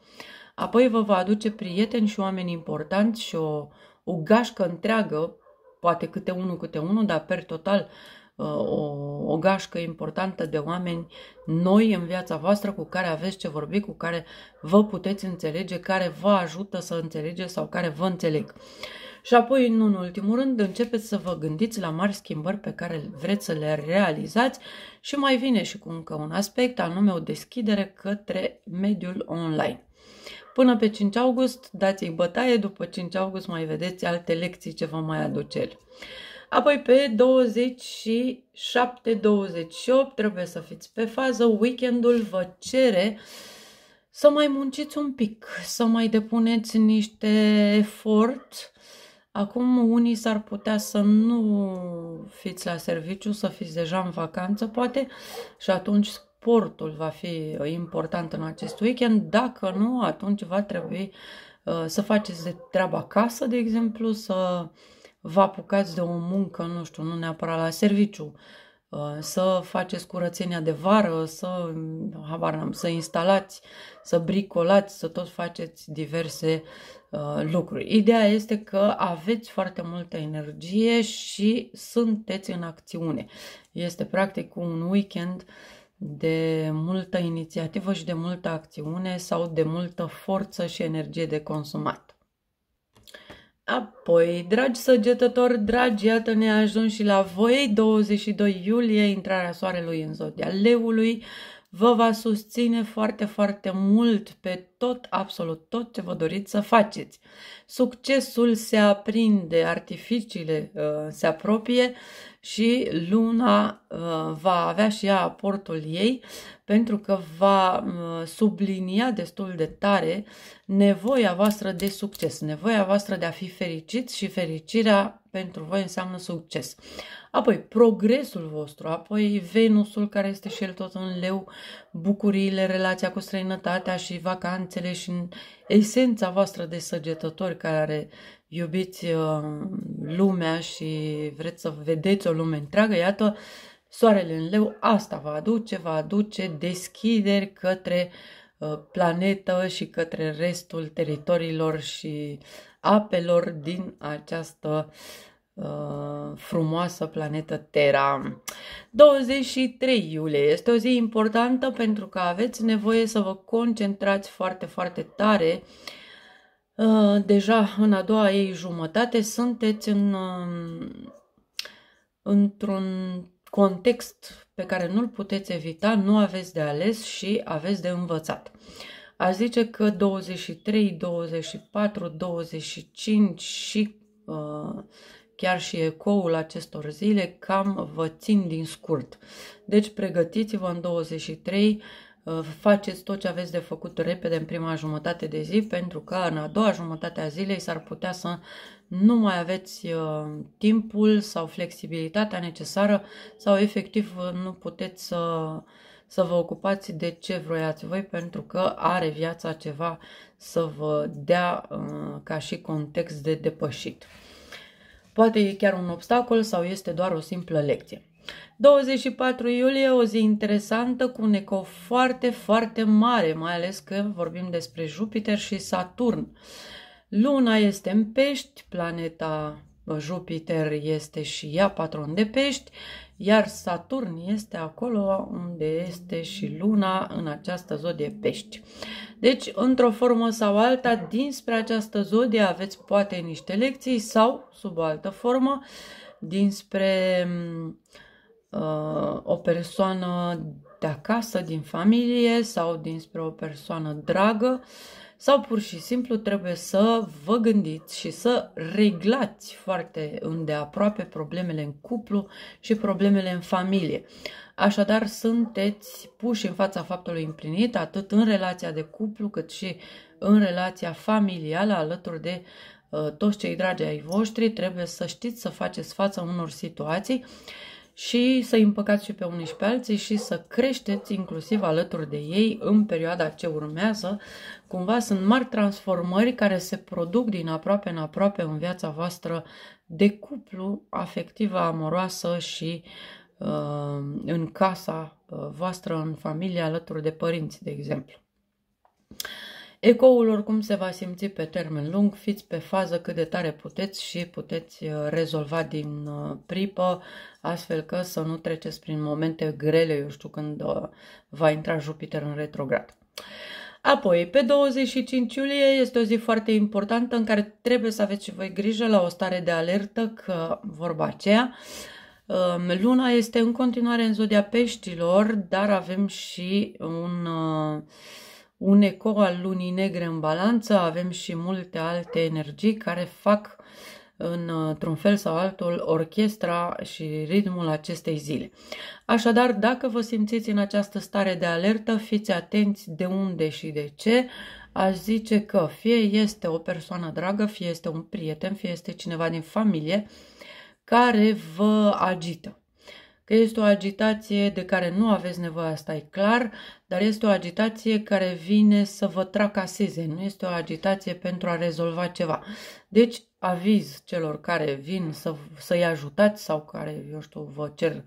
Apoi vă va aduce prieteni și oameni importanți și o o gașcă întreagă, poate câte unul, câte unul, dar per total uh, o, o gașcă importantă de oameni noi în viața voastră cu care aveți ce vorbi, cu care vă puteți înțelege, care vă ajută să înțelegeți sau care vă înțeleg. Și apoi, în ultimul rând, începeți să vă gândiți la mari schimbări pe care vreți să le realizați și mai vine și cu încă un aspect, anume o deschidere către mediul online. Până pe 5 august dați-i bătaie, după 5 august mai vedeți alte lecții ce vă mai aduce el. Apoi pe 27-28 trebuie să fiți pe fază, weekendul vă cere să mai munciți un pic, să mai depuneți niște efort. Acum unii s-ar putea să nu fiți la serviciu, să fiți deja în vacanță poate și atunci sportul va fi uh, important în acest weekend. Dacă nu, atunci va trebui uh, să faceți de treaba acasă, de exemplu, să vă apucați de o muncă, nu știu, nu neapărat la serviciu, uh, să faceți curățenia de vară, să, habar n-am, să instalați, să bricolați, să tot faceți diverse lucruri. Ideea este că aveți foarte multă energie și sunteți în acțiune. Este practic un weekend uh, de multă inițiativă și de multă acțiune sau de multă forță și energie de consumat. Apoi, dragi săgetători, dragi, iată ne ajuns și la voi, 22 iulie, intrarea soarelui în zodia leului, vă va susține foarte, foarte mult pe tot, absolut tot ce vă doriți să faceți. Succesul se aprinde, artificiile uh, se apropie și luna uh, va avea și ea aportul ei pentru că va uh, sublinia destul de tare nevoia voastră de succes, nevoia voastră de a fi fericiți și fericirea pentru voi înseamnă succes. Apoi progresul vostru, apoi Venusul care este și el tot în leu, bucuriile, relația cu străinătatea și vacanțele și esența voastră de săgetători care iubiți uh, lumea și vreți să vedeți o lume întreagă, iată, soarele în leu asta va aduce, va aduce deschideri către uh, planetă și către restul teritoriilor și apelor din această uh, frumoasă planetă Terra. 23 iulie este o zi importantă pentru că aveți nevoie să vă concentrați foarte, foarte tare uh, Uh, deja în a doua ei jumătate sunteți în, um, într-un context pe care nu-l puteți evita, nu aveți de ales și aveți de învățat. Aș zice că 23, 24, 25 și uh, chiar și ecoul acestor zile cam vă țin din scurt. Deci pregătiți-vă în 23 Uh, faceți tot ce aveți de făcut repede în prima jumătate de zi, pentru că în a doua jumătate a zilei s-ar putea să nu mai aveți uh, timpul sau flexibilitatea necesară sau efectiv uh, nu puteți să, să vă ocupați de ce vroiați voi, pentru că are viața ceva să vă dea ca și context de depășit. Poate e chiar un obstacol sau este doar o simplă lecție. 24 iulie, o zi interesantă cu un eco foarte, foarte mare, mai ales că vorbim despre Jupiter și Saturn. Luna este în pești, planeta Jupiter este și ea patron de pești, iar Saturn este acolo unde este și Luna în această zodie pești. Deci, într-o formă sau alta, dinspre această zodie aveți poate niște lecții sau, sub o altă formă, dinspre spre uh, o persoană de acasă, din familie sau dinspre o persoană dragă sau pur și simplu trebuie să vă gândiți și să reglați foarte îndeaproape problemele în cuplu și problemele în familie. Așadar, sunteți puși în fața faptului împlinit, atât în relația de cuplu, cât și în relația familială, alături de uh, toți cei dragi ai voștri. Trebuie să știți să faceți față unor situații uh, și să îi împăcați și pe unii și pe alții și să creșteți inclusiv alături de ei în perioada ce urmează. Cumva sunt mari transformări care se produc din aproape în aproape în viața voastră de cuplu, afectivă, amoroasă și uh, în casa uh, voastră, în familie, alături de părinți, de exemplu. Ecoul oricum se va simți pe termen lung, fiți pe fază cât de tare puteți și puteți uh, rezolva din uh, pripă, astfel că să nu treceți prin momente grele, eu știu, când uh, va intra Jupiter în retrograd. Apoi, pe 25 iulie este o zi foarte importantă în care trebuie să aveți și voi grijă la o stare de alertă, că vorba aceea, um, Luna este în continuare în zodia peștilor, dar avem și un uh, un eco al lunii negre în balanță, avem și multe alte energii care fac într-un fel sau altul orchestra și ritmul acestei zile. Așadar, dacă vă simțiți în această stare de alertă, fiți atenți de unde și de ce. Aș zice că fie este o persoană dragă, fie este un prieten, fie este cineva din familie care vă agită că este o agitație de care nu aveți nevoie, asta e clar, dar este o agitație care vine să vă tracaseze, nu este o agitație pentru a rezolva ceva. Deci, aviz celor care vin să, să ajutați sau care, eu știu, vă cer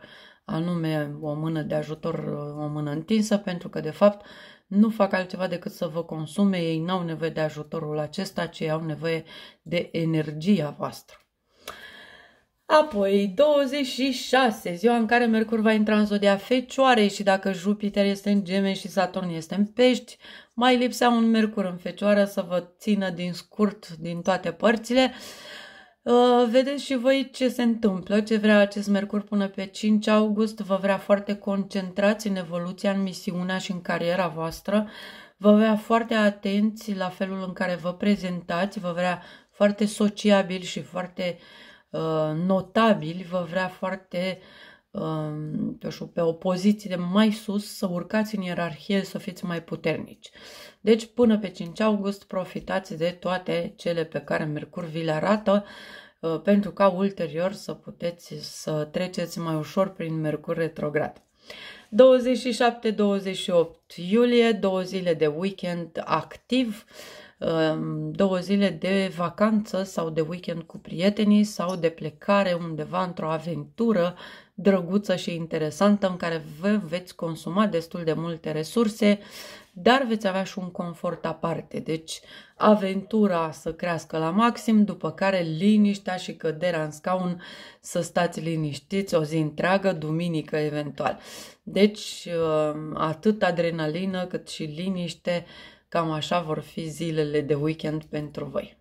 anume o mână de ajutor, o mână întinsă, pentru că, de fapt, nu fac altceva decât să vă consume, ei n-au nevoie de ajutorul acesta, ci au nevoie de energia voastră. Apoi, 26, ziua în care Mercur va intra în zodia Fecioarei și dacă Jupiter este în gemeni și Saturn este în pești, mai lipsea un Mercur în Fecioară să vă țină din scurt din toate părțile. Uh, vedeți și voi ce se întâmplă, ce vrea acest Mercur până pe 5 august, vă vrea foarte concentrați în evoluția, în misiunea și în cariera voastră, vă vrea foarte atenți la felul în care vă prezentați, vă vrea foarte sociabil și foarte uh, Uh, notabili vă vrea foarte uh, pe o poziție de mai sus, să urcați în ierarhie, să fiți mai puternici. Deci, până pe 5 august, profitați de toate cele pe care Mercur vi le arată, uh, pentru ca ulterior să puteți să treceți mai ușor prin Mercur retrograd. 27-28 iulie, două zile de weekend activ, uh, Ehm, două zile de vacanță sau de weekend cu prietenii sau de plecare undeva într-o aventură drăguță și interesantă în care vă veți consuma destul de multe resurse, dar veți avea și un confort aparte. Deci aventura să crească la maxim, după care liniștea și căderea în scaun să stați liniștiți o zi întreagă, duminică eventual. Deci ehm, atât adrenalină cât și liniște Cam așa vor fi zilele de weekend pentru voi.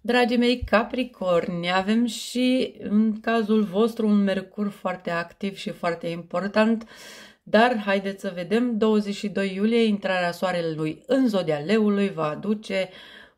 Dragii mei Capricorni, avem și în cazul vostru un Mercur foarte activ și foarte important, dar haideți să vedem, 22 iulie, intrarea soarelui în zodia leului va aduce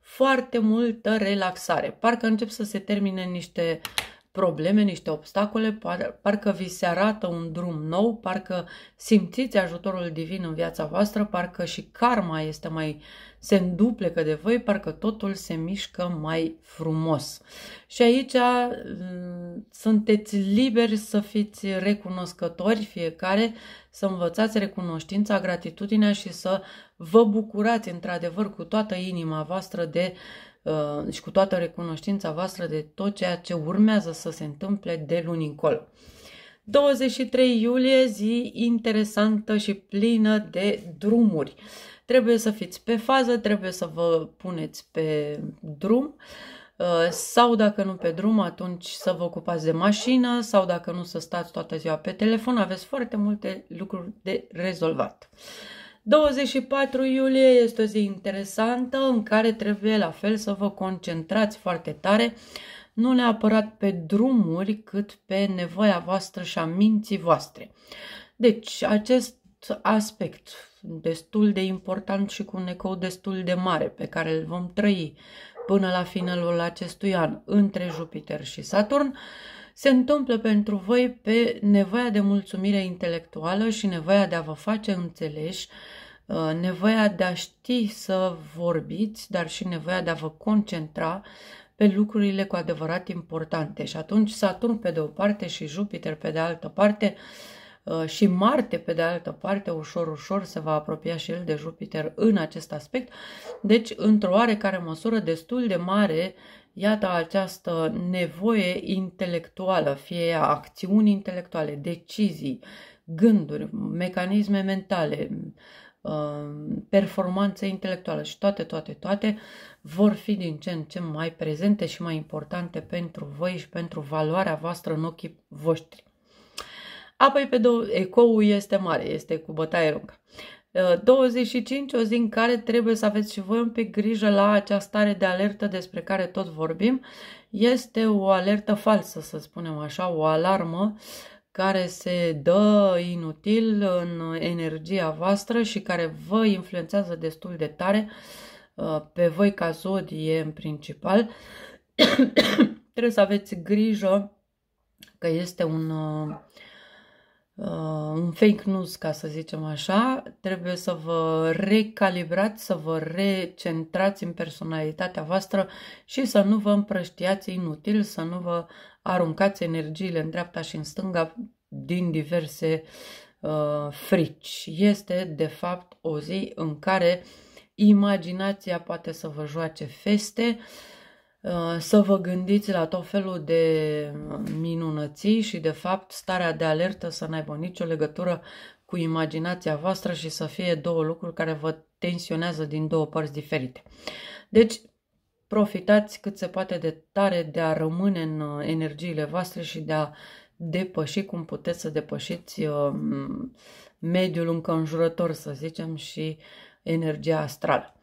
foarte multă relaxare. Parcă încep să se termine niște uh, probleme, niște obstacole, par, parcă vi se arată un drum nou, parcă simțiți ajutorul divin în viața voastră, parcă și karma este mai, se înduplecă de voi, parcă totul se mișcă mai frumos. Și aici mm, sunteți liberi să fiți recunoscători fiecare, să învățați recunoștința, gratitudinea și să vă bucurați într-adevăr cu toată inima voastră de uh, Uh, și cu toată recunoștința voastră de tot ceea ce urmează să se întâmple de luni încolo. 23 iulie, zi interesantă și plină de drumuri. Trebuie să fiți pe fază, trebuie să vă puneți pe drum uh, sau dacă nu pe drum, atunci să vă ocupați de mașină sau dacă nu să stați toată ziua pe telefon, aveți foarte multe lucruri de rezolvat. 24 iulie este o zi interesantă în care trebuie la fel să vă concentrați foarte tare, nu neapărat pe drumuri, cât pe nevoia voastră și a minții voastre. Deci, acest aspect destul de important și cu un ecou destul de mare pe care îl vom trăi până la finalul acestui an între Jupiter și Saturn, uh, se întâmplă pentru voi pe nevoia de mulțumire intelectuală și nevoia de a vă face înțeleși, uh, nevoia de a ști să vorbiți, dar și nevoia de a vă concentra pe lucrurile cu adevărat importante. Și atunci Saturn pe de o parte și Jupiter pe de altă parte uh, și Marte pe de altă parte ușor ușor se va apropia și el de Jupiter în acest aspect. Deci într-o oarecare măsură destul de mare iată da, această nevoie intelectuală, fie ea acțiuni intelectuale, decizii, gânduri, mecanisme mentale, uh, performanță intelectuală și toate, toate, toate vor fi din ce în ce mai prezente și mai importante pentru voi și pentru valoarea voastră în ochii voștri. Apoi, pe două, ecoul este mare, este cu bătaie lungă. 25, uh, o zi în care trebuie să aveți și voi un pic grijă la această stare de alertă despre care tot vorbim. Este o alertă falsă, să spunem așa, o alarmă care se dă inutil în energia voastră și care vă influențează destul de tare uh, pe voi ca zodie în principal. [coughs] trebuie să aveți grijă că este un uh, Uh, un fake news, ca să zicem așa, trebuie să vă recalibrați, să vă recentrați în personalitatea voastră și să nu vă împrăștiați inutil, să nu vă aruncați energiile în dreapta și în stânga din diverse uh, frici. Este, de fapt, o zi în care imaginația poate să vă joace feste, uh, Uh, să vă gândiți la tot felul de uh, minunății și de fapt starea de alertă să n-aibă nicio legătură cu imaginația voastră și să fie două lucruri care vă tensionează din două părți diferite. Deci, profitați cât se poate de tare de a rămâne în uh, energiile voastre și de a depăși cum puteți să depășiți mediul înconjurător, să zicem, și energia astrală.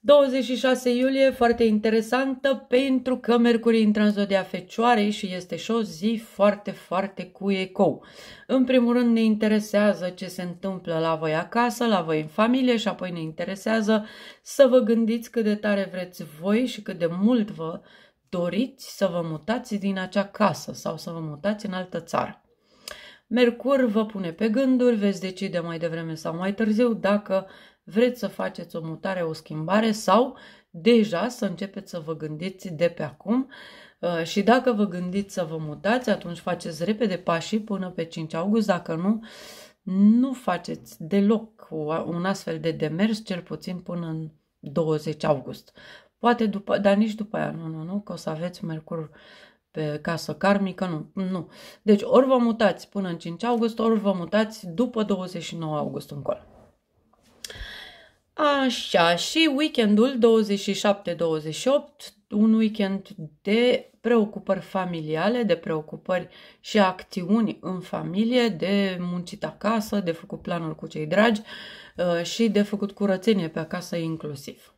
26 iulie, foarte interesantă pentru că Mercurii intră în zodia Fecioarei și este și o zi foarte, foarte cu ecou. În primul rând ne interesează ce se întâmplă la voi acasă, la voi în familie și apoi ne interesează să vă gândiți cât de tare vreți voi și cât de mult vă doriți să vă mutați din acea casă sau să vă mutați în altă țară. Mercur vă pune pe gânduri, veți decide mai devreme sau mai târziu dacă vreți să faceți o mutare, o schimbare sau deja să începeți să vă gândiți de pe acum uh, și dacă vă gândiți să vă mutați, atunci faceți repede pașii până pe 5 august, dacă nu, nu faceți deloc un astfel de demers, cel puțin până în 20 august. Poate după, dar nici după aia, nu, nu, nu, că o să aveți Mercur pe casă karmică, nu, nu. Deci ori vă mutați până în 5 august, ori vă mutați după 29 august încolo. Așa, și weekendul 27-28, un weekend de preocupări familiale, de preocupări și acțiuni în familie, de muncit acasă, de făcut planuri cu cei dragi uh, și de făcut curățenie pe acasă inclusiv.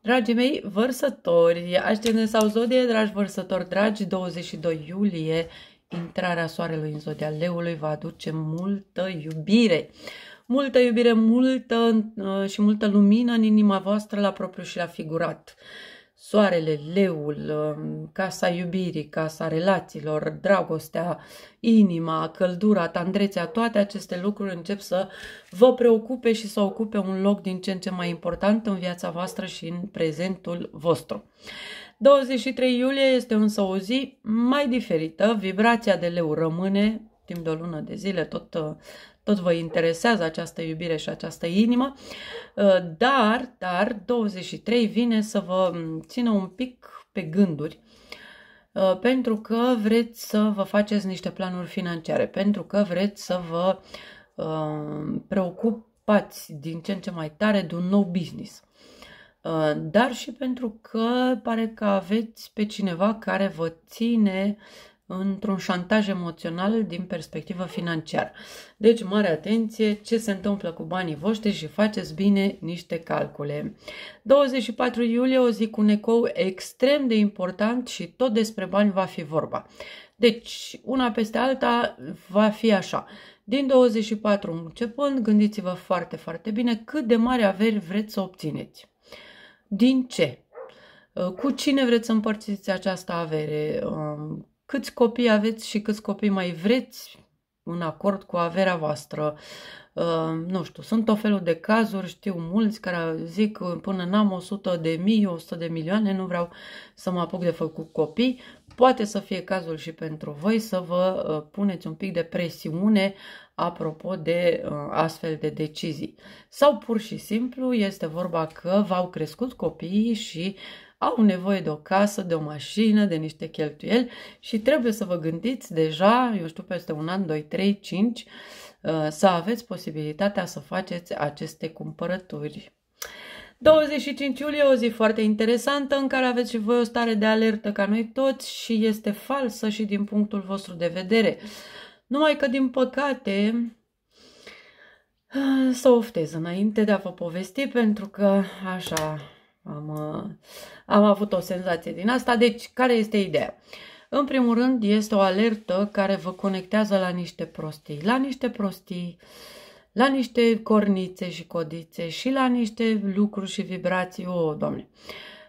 Dragii mei vărsători, aștept sau zodie, dragi vărsători, dragi, 22 iulie, intrarea soarelui în zodia leului va aduce multă iubire. Multă iubire, multă uh, și multă lumină în inima voastră la propriu și la figurat. Soarele, leul, uh, casa iubirii, casa relațiilor, dragostea, inima, căldura, tandrețea, toate aceste lucruri încep să vă preocupe și să ocupe un loc din ce în ce mai important în viața voastră și în prezentul vostru. 23 iulie este însă o zi mai diferită, vibrația de leu rămâne timp de o lună de zile, tot uh, tot vă interesează această iubire și această inimă, uh, dar, dar 23 vine să vă țină un pic pe gânduri uh, pentru că vreți să vă faceți niște planuri financiare, pentru că vreți să vă uh, preocupați din ce în ce mai tare de un nou business dar și pentru că pare că aveți pe cineva care vă ține uh, într-un șantaj emoțional din perspectivă financiară. Deci, mare atenție ce se întâmplă cu banii voștri și faceți bine niște calcule. 24 iulie, o zi cu un ecou extrem de important și tot despre bani va fi vorba. Deci, una peste alta va fi așa. Din 24 începând, gândiți-vă foarte, foarte bine cât de mare averi vreți să obțineți. Din ce? Cu cine vreți să împărțiți această avere? Um, câți copii aveți și câți copii mai vreți în acord cu averea voastră. Uh, nu știu, sunt o felul de cazuri, știu mulți care zic până n-am 100 de mii, 100 de milioane, nu vreau să mă apuc de făcut copii. Poate să fie cazul și pentru voi să vă uh, puneți un pic de presiune apropo de uh, astfel de decizii. Sau pur și simplu este vorba că v-au crescut copiii și uh, au nevoie de o casă, de o mașină, de niște cheltuieli și trebuie să vă gândiți deja, eu știu, peste un an, 2, 3, 5, să aveți posibilitatea să faceți aceste cumpărături. 25 iulie, o zi foarte interesantă în care aveți și voi o stare de alertă ca noi toți și este falsă și din punctul vostru de vedere. Numai că, din păcate, să oftez înainte de a vă povesti pentru că așa am, uh, am avut o senzație din asta. Deci, care este ideea? În primul rând, este o alertă care vă conectează la niște prostii. La niște prostii, la niște cornițe și codițe și la niște lucruri și vibrații. O, oh, doamne!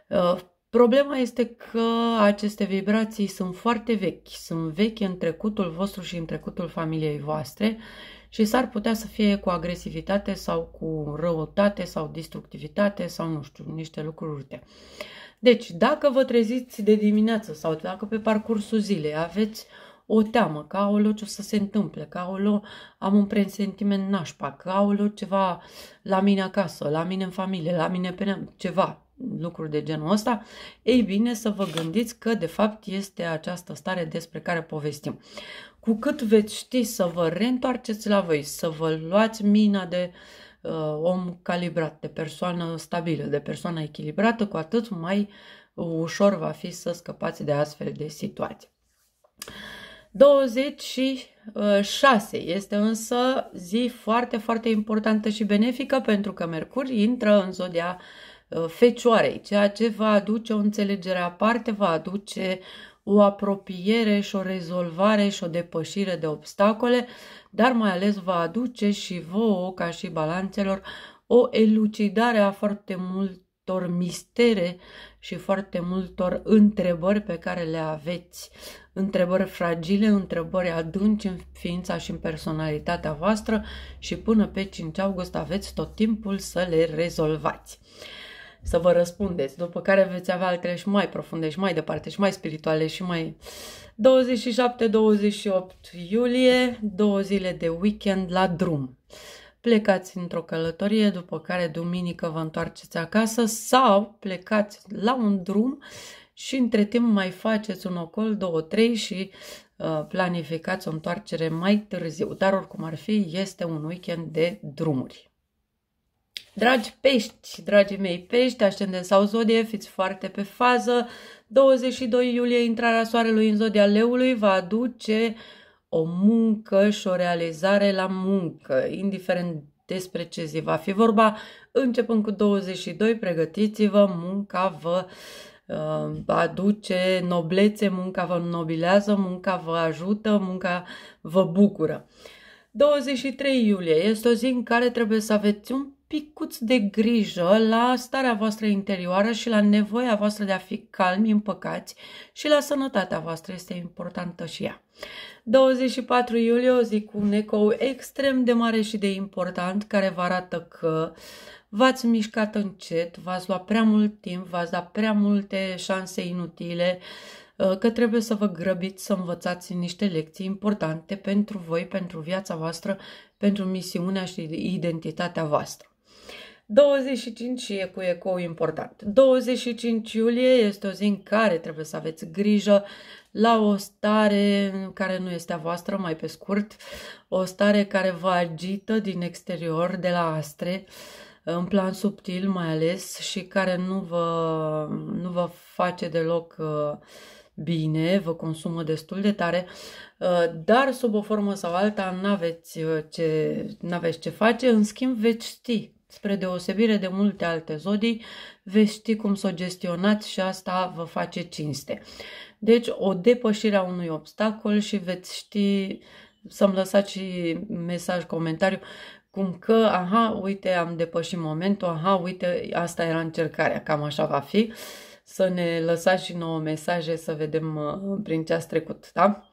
Uh, problema este că aceste vibrații sunt foarte vechi, sunt vechi în trecutul vostru și în trecutul familiei voastre și s-ar putea să fie cu agresivitate sau cu răutate sau destructivitate sau nu știu, niște lucruri urte. Deci, dacă vă treziți de dimineață sau dacă pe parcursul zilei aveți o teamă, că aolo ce o să se întâmple, că aolo am un presentiment nașpa, că aolo ceva la mine acasă, la mine în familie, la mine pe ceva, lucruri de genul ăsta, ei bine să vă gândiți că de fapt este această stare despre care povestim cu cât veți ști să vă reîntoarceți la voi, să vă luați mina de uh, om calibrat, de persoană stabilă, de persoană echilibrată, cu atât mai ușor va fi să scăpați de astfel de situații. 26 este însă zi foarte, foarte importantă și benefică pentru că Mercur intră în zodia uh, Fecioarei, ceea ce va aduce o înțelegere aparte, va aduce o apropiere și o rezolvare și o depășire de obstacole, dar mai ales va aduce și vouă, ca și balanțelor, o elucidare a foarte multor mistere și foarte multor întrebări pe care le aveți. Întrebări fragile, întrebări adânci în ființa și în personalitatea voastră și până pe 5 august aveți tot timpul să le rezolvați să vă răspundeți, după care veți avea altele și mai profunde și mai departe și mai spirituale și mai... 27-28 iulie, două zile de weekend la drum. Plecați într-o călătorie, după care duminică vă întoarceți acasă sau plecați la un drum și între timp mai faceți un ocol, două, trei și uh, planificați o întoarcere mai târziu. Dar oricum ar fi, este un weekend de drumuri. Dragi pești, dragii mei pești, ascendent sau zodie, fiți foarte pe fază. 22 iulie, intrarea soarelui în zodia leului va aduce o muncă și o realizare la muncă, indiferent despre ce zi va fi vorba. Începând cu 22, pregătiți-vă, munca vă uh, aduce noblețe, munca vă nobilează, munca vă ajută, munca vă bucură. 23 iulie este o zi în care trebuie să aveți un picuț de grijă la starea voastră interioară și la nevoia voastră de a fi calmi, împăcați și la sănătatea voastră este importantă și ea. 24 iulie, o zi cu un ecou extrem de mare și de important care vă arată că v-ați mișcat încet, v-ați luat prea mult timp, v-ați dat prea multe șanse inutile, uh, că trebuie să vă grăbiți să învățați niște lecții importante pentru voi, pentru viața voastră, pentru misiunea și identitatea voastră. 25 e cu ecou important. 25 iulie este o zi în care trebuie să aveți grijă la o stare care nu este a voastră, mai pe scurt, o stare care vă agită din exterior, de la astre, în plan subtil mai ales și care nu vă, nu vă face deloc uh, bine, vă consumă destul de tare, uh, dar sub o formă sau alta n-aveți uh, ce, ce face, în schimb veți ști Spre deosebire de multe alte zodii, veți ști cum să o gestionați și asta vă face cinste. Deci o depășire a unui obstacol și veți ști să-mi lăsați și mesaj, comentariu, cum că, aha, uite, am depășit momentul, aha, uite, asta era încercarea, cam așa va fi. Să ne lăsați și nouă mesaje să vedem uh, prin ce ați trecut, da?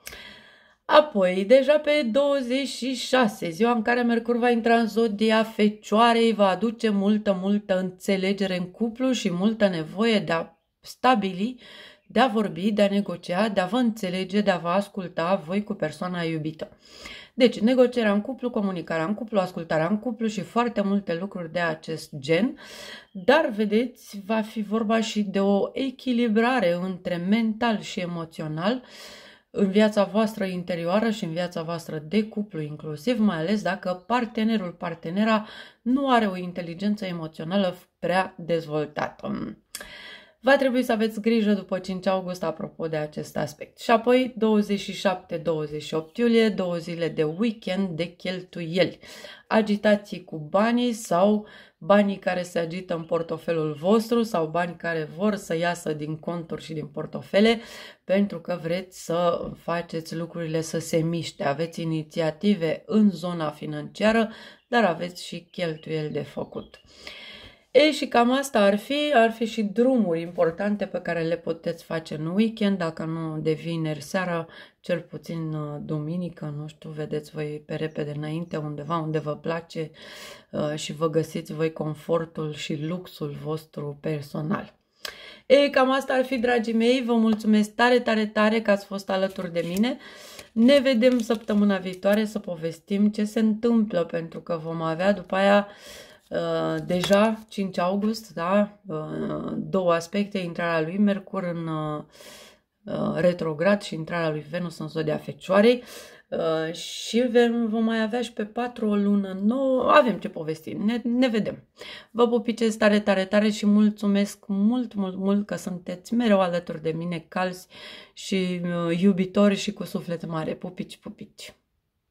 Apoi, deja pe 26, ziua în care Mercur va intra în zodia fecioarei, va aduce multă, multă înțelegere în cuplu și multă nevoie de a stabili, de a vorbi, de a negocia, de a vă înțelege, de a vă asculta voi cu persoana iubită. Deci, negocierea în cuplu, comunicarea în cuplu, ascultarea în cuplu și foarte multe lucruri de acest gen, dar vedeți, va fi vorba și de o echilibrare între mental și emoțional, uh, în viața voastră interioară și în viața voastră de cuplu inclusiv, mai ales dacă partenerul, partenera nu are o inteligență emoțională prea dezvoltată. Va trebui să aveți grijă după 5 august apropo de acest aspect. Și apoi 27-28 iulie, două zile de weekend de cheltuieli, agitații cu banii sau uh, banii care se agită în portofelul vostru sau bani care vor să iasă din conturi și din portofele pentru că vreți să faceți lucrurile să se miște. Aveți inițiative în zona financiară, dar aveți și cheltuieli de făcut. E, și cam asta ar fi, ar fi și drumuri importante pe care le puteți face în weekend, dacă nu de vineri seara, cel puțin uh, duminică, nu știu, vedeți voi pe repede înainte undeva unde vă place uh, și vă găsiți voi confortul și luxul vostru personal. E, cam asta ar fi, dragii mei, vă mulțumesc tare, tare, tare că ați fost alături de mine. Ne vedem săptămâna viitoare să povestim ce se întâmplă, pentru că vom avea după aia uh, Uh, deja 5 august, da, uh, două aspecte, intrarea lui Mercur în uh, retrograd și intrarea lui Venus în zodia Fecioarei și vom mai avea și pe 4 o lună nouă, avem ce povesti, ne, ne vedem. Vă pupicez tare, tare, tare și mulțumesc mult, mult, mult că sunteți mereu alături de mine, calzi și iubitori și cu suflet mare. Pupici, pupici!